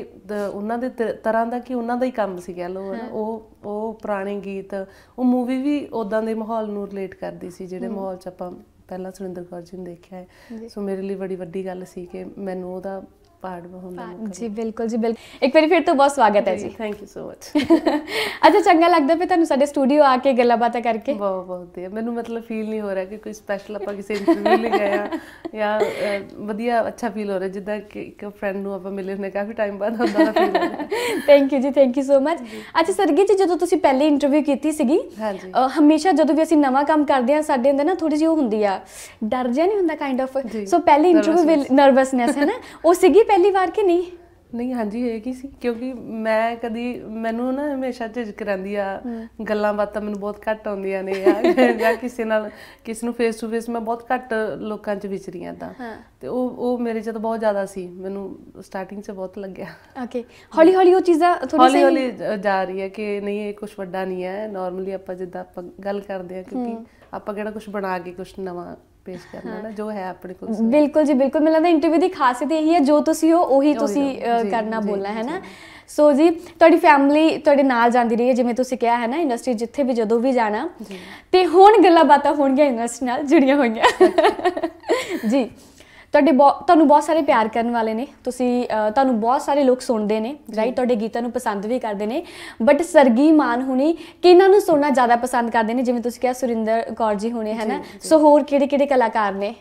ਉਹਨਾਂ ਦੇ ਤਰ੍ਹਾਂ ਦਾ ਕਿ ਉਹਨਾਂ ਦਾ ਹੀ ਕੰਮ ਸੀ ਕਹ ਲਓ ਉਹ ਉਹ ਪੁਰਾਣੇ ਗੀਤ ਉਹ ਮੂਵੀ ਵੀ ਉਦਾਂ ਦੇ ਮਾਹੌਲ ਨੂੰ ਰਿਲੇਟ ਕਰਦੀ ਸੀ ਜਿਹੜੇ ਮਾਹੌਲ 'ਚ ਆਪਾਂ ਪਹਿਲਾਂ ਸੁਰਿੰਦਰ ਕੌਰ ਜੀ ਨੂੰ ਦੇਖਿਆ ਹੈ ਸੋ ਮੇਰੇ ਲਈ ਬੜੀ ਵੱਡੀ ਗੱਲ ਸੀ ਕਿ ਮੈਨੂੰ ਉਹਦਾ ਪਾਰਟ ਬਹੁਤ ਜੀ ਬਿਲਕੁਲ ਜੀ ਬਿਲਕੁਲ ਇੱਕ ਵਾਰੀ ਫਿਰ ਤੋਂ ਬਹੁਤ ਸਵਾਗਤ ਹੈ ਜੀ ਥੈਂਕ ਯੂ ਸੋ ਮਚ ਅੱਛਾ ਚੰਗਾ ਲੱਗਦਾ ਪਿਆ ਤੁਹਾਨੂੰ ਸਾਡੇ ਸਟੂਡੀਓ ਆ ਕੇ ਗੱਲਾਂ ਬਾਤਾਂ ਕਰਕੇ ਬਹੁਤ ਬਹੁਤ ਵਧੀਆ ਮੈਨੂੰ ਮਤਲਬ ਫੀਲ ਨਹੀਂ ਹੋ ਰਿਹਾ ਕਿ ਕੋਈ ਸਪੈਸ਼ਲ ਆਪਾਂ ਕਿਸੇ ਇੰਟਰਵਿਊ ਲਈ ਗਏ ਆ ਜਾਂ ਵਧੀਆ ਅੱਛਾ ਫੀਲ ਹੋ ਰਿਹਾ ਜਿੱਦਾਂ ਕਿ ਇੱਕ ਫਰੈਂਡ ਨੂੰ ਆਪਾਂ ਮਿਲੇ ਨੇ ਕਾਫੀ ਟਾਈਮ ਬਾਅਦ ਹੁੰਦਾ ਦਾ ਫੀਲ ਥੈਂਕ ਯੂ ਜੀ ਥੈਂਕ ਯੂ ਸੋ ਮਚ ਅੱਛਾ ਸਰਗੀ ਜੀ ਜਦੋਂ ਤੁਸੀਂ ਪਹਿਲੇ ਇੰਟਰਵਿਊ ਕੀਤੀ ਸੀਗੀ ਹਮੇਸ਼ਾ ਜਦੋਂ ਵੀ ਅਸੀਂ ਨਵਾਂ ਕੰਮ ਕਰਦੇ ਆ ਸਾਡੇ ਅੰਦਰ ਨਾ ਥੋੜੀ ਜਿਹੀ ਉਹ ਹੁੰਦੀ ਆ ਡਰ ਜਿਹਾ ਨਹੀਂ ਹੁੰਦਾ ਕਾਈਂਡ ਆਫ ਸੋ ਪਹਿਲੇ ਇੰਟਰਵਿਊ ਨਰਵਸਨੈਸ ਹੈ ਨਾ ਉਹ ਸੀਗੀ ਪਹਿਲੀ ਵਾਰ ਕਿ ਨਹੀਂ ਨਹੀਂ ਹਾਂਜੀ ਹੋਇਆ ਕੀ ਸੀ ਕਿਉਂਕਿ ਮੈਂ ਕਦੀ ਮੈਨੂੰ ਨਾ ਹਮੇਸ਼ਾ ਝਿਜਕ ਰਹਿੰਦੀ ਆ ਗੱਲਾਂ ਬਾਤਾਂ ਮੈਨੂੰ ਬਹੁਤ ਘੱਟ ਆਉਂਦੀਆਂ ਨੇ ਆ ਜਾਂ ਕਿਸੇ ਨਾਲ ਕਿਸ ਨੂੰ ਫੇਸ ਟੂ ਫੇਸ ਮੈਂ ਬਹੁਤ ਘੱਟ ਲੋਕਾਂ 'ਚ ਵਿਚਰੀਆਂ ਤਾਂ ਤੇ ਉਹ ਉਹ ਮੇਰੇ ਜਦੋਂ ਬਹੁਤ ਜ਼ਿਆਦਾ ਸੀ ਮੈਨੂੰ ਸਟਾਰਟਿੰਗ 'ਚ ਬਹੁਤ ਲੱਗਿਆ ਓਕੇ ਹੌਲੀ ਹੌਲੀ ਉਹ ਚੀਜ਼ਾਂ ਥੋੜੀ ਹੌਲੀ ਹੌਲੀ ਜਾ ਰਹੀ ਹੈ ਕਿ ਨਹੀਂ ਇਹ ਕੁਝ ਵੱਡਾ ਨਹੀਂ ਹੈ ਨਾਰਮਲੀ ਆਪਾਂ ਜਿੱਦਾਂ ਆਪਾਂ ਗੱਲ ਕਰਦੇ ਆ ਕਿਉਂਕਿ ਆਪਾਂ ਕਿਹੜਾ ਕੁਝ ਬਣਾ ਕੇ ਕੁਝ ਨਵਾਂ ਪੇਸ਼ ਕਰਨਾ ਹੈ ਜੋ ਹੈ ਆਪਣੇ ਕੋਲ ਬਿਲਕੁਲ ਜੀ ਬਿਲਕੁਲ ਮੈਨੂੰ ਲੱਗਦਾ ਇੰਟਰਵਿਊ ਦੀ ਖਾਸੀਅਤ ਇਹੀ ਹੈ ਜੋ ਤੁਸੀਂ ਹੋ ਉਹੀ ਤੁਸੀਂ ਕਰਨਾ ਬੋਲਣਾ ਹੈ ਨਾ ਸੋ ਜੀ ਤੁਹਾਡੀ ਫੈਮਿਲੀ ਤੁਹਾਡੇ ਨਾਲ ਜਾਂਦੀ ਰਹੀ ਹੈ ਜਿਵੇਂ ਤੁਸੀਂ ਕਿਹਾ ਹੈ ਨਾ ਇੰਡਸਟਰੀ ਜਿੱਥੇ ਵੀ ਜਦੋਂ ਵੀ ਜਾਣਾ ਤੇ ਹੁਣ ਗੱਲਾਂ ਬਾਤਾਂ ਹੋਣਗੀਆਂ ਇੰਡਸਟਰੀ ਨਾਲ ਜੁੜੀਆਂ ਹੋਈਆਂ ਜੀ ਤੁਹਾਡੇ ਤੁਹਾਨੂੰ ਬਹੁਤ ਸਾਰੇ ਪਿਆਰ ਕਰਨ ਵਾਲੇ ਨੇ ਤੁਸੀਂ ਤੁਹਾਨੂੰ ਬਹੁਤ ਸਾਰੇ ਲੋਕ ਸੁਣਦੇ ਨੇ ਰਾਈਟ ਤੁਹਾਡੇ ਗੀਤਾਂ ਨੂੰ ਪਸੰਦ ਵੀ ਕਰਦੇ ਨੇ ਬਟ ਸਰਗੀ ਮਾਨ ਹੁਣੀ ਕਿਹਨਾਂ ਨੂੰ ਸੁਣਨਾ ਜ਼ਿਆਦਾ ਪਸੰਦ ਕਰਦੇ ਨੇ ਜਿਵੇਂ ਤੁਸੀਂ ਕਿਹਾ ਸੁਰਿੰਦਰ ਕੌਰ ਜੀ ਹੁਣੇ ਹੈ ਸੋ ਹੋਰ ਕਿਹੜੇ ਕਿਹੜੇ ਕਲਾਕਾਰ ਨੇ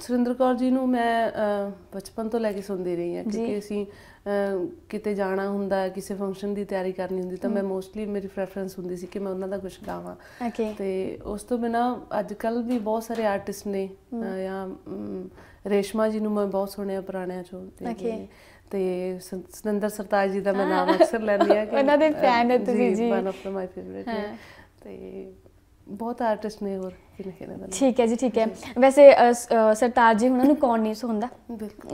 ਸੁਰਿੰਦਰ ਕੌਰ ਜੀ ਨੂੰ ਮੈਂ ਬਚਪਨ ਤੋਂ ਲੈ ਕੇ ਸੁਣਦੀ ਰਹੀ ਹਾਂ ਕਿਉਂਕਿ ਅਸੀਂ ਕਿਤੇ ਜਾਣਾ ਹੁੰਦਾ ਕਿਸੇ ਫੰਕਸ਼ਨ ਦੀ ਤਿਆਰੀ ਕਰਨੀ ਹੁੰਦੀ ਤਾਂ ਮੈਂ ਮੋਸਟਲੀ ਮੇਰੀ ਪ੍ਰੈਫਰੈਂਸ ਹੁੰਦੀ ਸੀ ਕਿ ਮੈਂ ਉਹਨਾਂ ਦਾ ਕੁਝ ਗਾਵਾਂ ਤੇ ਉਸ ਤੋਂ ਬਿਨਾ ਅੱਜ ਕੱਲ ਵੀ ਬਹੁਤ ਸਾਰੇ ਆਰਟਿਸਟ ਨੇ ਜਾਂ ਰੇਸ਼ਮਾ ਜੀ ਨੂੰ ਮੈਂ ਬਹੁਤ ਸੁਣਿਆ ਪੁਰਾਣਿਆਂ ਚੋਂ ਤੇ ਤੇ ਸੁਨਿੰਦਰ ਸਰਤਾਜ ਜੀ ਦਾ ਮੈਂ ਨਾਮ ਅਕਸਰ ਲੈਂਦੀ ਆ ਕਿ ਉਹਨਾਂ ਦੇ ਫੈਨ ਹੈ ਤੁਸੀਂ ਜੀ ਵਨ ਆਫ ਮਾਈ ਫੇਵਰਿਟ ਤੇ ਬਹੁਤ ਆਰਟਿਸਟ ਨੇ ਹੋਰ ਕਿਨੇ ਕਿਨੇ ਦਾ ਠੀਕ ਹੈ ਜੀ ਠੀਕ ਹੈ ਵੈਸੇ ਸਰਤਾਜ ਜੀ ਉਹਨਾਂ ਨੂੰ ਕੌਣ ਨਹੀਂ ਸੁਣਦਾ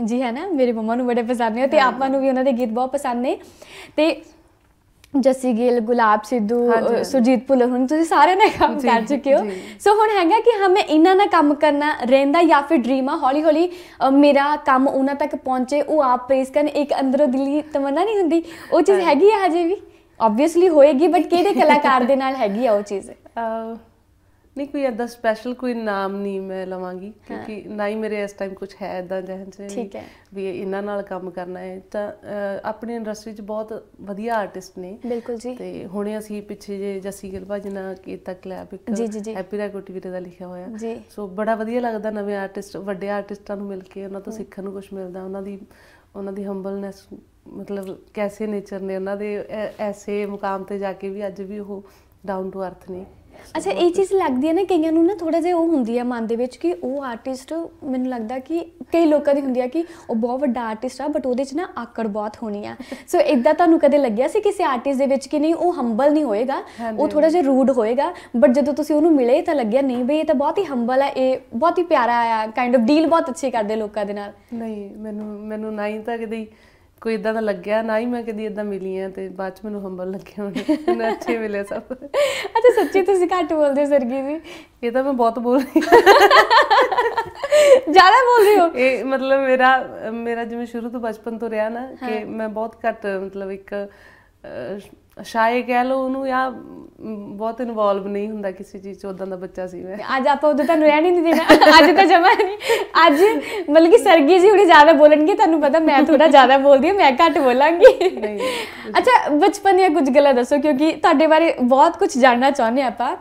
ਜੀ ਹੈ ਨਾ ਮੇਰੇ ਮਮਾ ਨੂੰ ਬੜੇ ਪਸੰਦ ਨੇ ਤੇ ਆਪਾਂ ਨੂੰ ਵੀ ਉਹਨਾਂ ਦੇ ਗੀਤ ਬਹੁਤ ਪਸੰਦ ਨੇ ਤੇ ਜੱਸੀ ਗਿੱਲ ਗੁਲਾਬ ਸਿੱਧੂ ਸੁਜੀਤ ਭੁੱਲਰ ਹੁਣ ਤੁਸੀਂ ਸਾਰੇ ਨੇ ਕੰਮ ਕਰ ਚੁੱਕੇ ਹੋ ਸੋ ਹੁਣ ਹੈਗਾ ਕਿ ਹਮੇ ਇਹਨਾਂ ਨਾਲ ਕੰਮ ਕਰਨਾ ਰਹਿੰਦਾ ਜਾਂ ਫਿਰ ਡ੍ਰੀਮ ਆ ਹੌਲੀ ਹੌਲੀ ਮੇਰਾ ਕੰਮ ਉਹਨਾਂ ਤੱਕ ਪਹੁੰਚੇ ਉਹ ਆਪ ਪ੍ਰੇਸ ਕਰਨ ਇੱਕ ਅੰਦਰੋਂ ਦਿਲੀ ਤਮੰਨਾ ਨਹੀਂ ਹੁੰਦੀ ਉਹ ਚੀਜ਼ ਹੈਗੀ ਹੈ ਹਜੇ ਵੀ ਆਬਵੀਅਸਲੀ ਹੋਏਗੀ ਬਟ ਕਿਹੜੇ ਕਲਾਕਾਰ ਦੇ ਨਾਲ ਹੈਗੀ ਆ ਉਹ ਚੀਜ਼ ਨਹੀਂ ਕੋਈ ਐਦਾ ਸਪੈਸ਼ਲ ਕੋਈ ਨਾਮ ਨਹੀਂ ਮੈਂ ਲਵਾਂਗੀ ਕਿਉਂਕਿ ਨਾ ਹੀ ਮੇਰੇ ਇਸ ਟਾਈਮ ਕੁਝ ਹੈ ਇਦਾਂ ਜਹਨ ਚ ਠੀਕ ਹੈ ਵੀ ਇਹਨਾਂ ਨਾਲ ਕੰਮ ਕਰਨਾ ਹੈ ਤਾਂ ਆਪਣੀ ਇੰਡਸਟਰੀ ਚ ਬਹੁਤ ਵਧੀਆ ਆਰਟਿਸਟ ਨੇ ਬਿਲਕੁਲ ਜੀ ਤੇ ਹੁਣੇ ਅਸੀਂ ਪਿੱਛੇ ਜੇ ਜਸੀ ਗਿਲਵਾ ਭਾਜੀ ਨਾਲ ਤੱਕ ਲੈ ਇੱਕ ਹੈਪੀ ਕੋਟੀ ਵੀਰੇ ਦਾ ਲਿਖਿਆ ਹੋਇਆ ਸੋ ਬੜਾ ਵਧੀਆ ਲੱਗਦਾ ਨਵੇਂ ਆਰਟਿਸਟ ਵੱਡੇ ਆਰਟਿਸਟਾਂ ਨੂੰ ਮਿਲ ਕੇ ਉਹਨਾਂ ਤੋਂ ਸਿੱਖਣ ਨੂੰ ਕੁਝ ਮਿਲਦਾ ਉਹਨਾਂ ਦੀ ਉਹਨਾਂ ਦੀ ਹੰਬਲਨੈਸ ਮਤਲਬ ਕੈਸੇ ਨੇਚਰ ਨੇ ਉਹਨਾਂ ਦੇ ਐਸੇ ਮੁਕਾਮ ਤੇ ਜਾ ਕੇ ਵੀ ਅੱਜ ਵੀ ਉਹ ਡਾਊਨ ਟੂ ਅਰਥ ਨੇ ਅੱਛਾ ਇਹ ਚੀਜ਼ ਲੱਗਦੀ ਹੈ ਨਾ ਕਈਆਂ ਨੂੰ ਨਾ ਥੋੜਾ ਜਿਹਾ ਉਹ ਹੁੰਦੀ ਹੈ ਮਨ ਦੇ ਵਿੱਚ ਕਿ ਉਹ ਆਰਟਿਸਟ ਮੈਨੂੰ ਲੱਗਦਾ ਕਿ ਕਈ ਲੋਕਾਂ ਦੀ ਹੁੰਦੀ ਹੈ ਕਿ ਉਹ ਬਹੁਤ ਵੱਡਾ ਆਰਟਿਸਟ ਆ ਬਟ ਉਹਦੇ 'ਚ ਨਾ ਆਕੜ ਬਹੁਤ ਹੋਣੀ ਆ ਸੋ ਇਦਾਂ ਤੁਹਾਨੂੰ ਕਦੇ ਲੱਗਿਆ ਸੀ ਕਿਸੇ ਆਰਟਿਸਟ ਦੇ ਵਿੱਚ ਕਿ ਨਹੀਂ ਉਹ ਹੰਬਲ ਨਹੀਂ ਹੋਏਗਾ ਉਹ ਥੋੜਾ ਜਿਹਾ ਰੂਡ ਹੋਏਗਾ ਬਟ ਜਦੋਂ ਤੁਸੀਂ ਉਹਨੂੰ ਮਿਲੇ ਤਾਂ ਲੱਗਿਆ ਨਹੀਂ ਬਈ ਇਹ ਤਾਂ ਬਹੁਤ ਹੀ ਹੰਬਲ ਆ ਇਹ ਬਹੁਤ ਹੀ ਪਿਆਰਾ ਆ ਕਾਈਂਡ ਆਫ ਡੀਲ ਬਹੁਤ ਅੱਛੀ ਕਰਦੇ ਲੋਕਾਂ ਦੇ ਨਾਲ ਨਹੀਂ ਮੈਨੂੰ ਮੈਨੂੰ ਨਹੀਂ ਤਾਂ ਕਦੇ ਕੋਈ ਇਦਾਂ ਦਾ ਲੱਗਿਆ ਨਾ ਹੀ ਮੈਂ ਕਦੀ ਇਦਾਂ ਮਿਲੀ ਆ ਤੇ ਬਾਅਦ ਚ ਮੈਨੂੰ ਹੰਬਲ ਲੱਗਿਆ ਹੁਣ ਨਾ ਅੱਛੇ ਮਿਲੇ ਸਭ ਅੱਛਾ ਸੱਚੀ ਤੁਸੀਂ ਘੱਟ ਬੋਲਦੇ ਸਰਗੀ ਜੀ ਇਹ ਤਾਂ ਮੈਂ ਬਹੁਤ ਬੋਲਦੀ ਜ਼ਿਆਦਾ ਬੋਲਦੀ ਹੋ ਇਹ ਮਤਲਬ ਮੇਰਾ ਮੇਰਾ ਜਿਵੇਂ ਸ਼ੁਰੂ ਤੋਂ ਬਚਪਨ ਤੋਂ ਰਿਹਾ ਨਾ ਕਿ ਮੈਂ ਬਹੁਤ ਘੱਟ ਮਤਲਬ ਇੱਕ ਸ਼ਾਇ ਕਹਿ ਲਓ ਉਹਨੂੰ ਯਾ ਬਹੁਤ ਇਨਵੋਲਵ ਨਹੀਂ ਹੁੰਦਾ ਕਿਸੇ ਚੀਜ਼ 'ਚ ਉਦਾਂ ਦਾ ਬੱਚਾ ਸੀ ਮੈਂ ਅੱਜ ਆਪਾਂ ਉਹਦੇ ਤੁਹਾਨੂੰ ਰਹਿਣ ਹੀ ਨਹੀਂ ਦੇਣਾ ਅੱਜ ਤਾਂ ਜਮਾ ਨਹੀਂ ਅੱਜ ਮਤਲਬ ਕਿ ਸਰਗੀ ਜੀ ਹੁਣੇ ਜ਼ਿਆਦਾ ਬੋਲਣਗੇ ਤੁਹਾਨੂੰ ਪਤਾ ਮੈਂ ਥੋੜਾ ਜ਼ਿਆਦਾ ਬੋਲਦੀ ਹਾਂ ਮੈਂ ਘੱਟ ਬੋਲਾਂਗੀ ਨਹੀਂ ਅੱਛਾ ਬਚਪਨ ਦੀਆਂ ਕੁਝ ਗੱਲਾਂ ਦੱਸੋ ਕਿਉਂਕਿ ਤੁਹਾਡੇ ਬਾਰੇ ਬਹੁਤ ਕੁਝ ਜਾਣਨਾ ਚਾਹੁੰਦੇ ਆਪਾਂ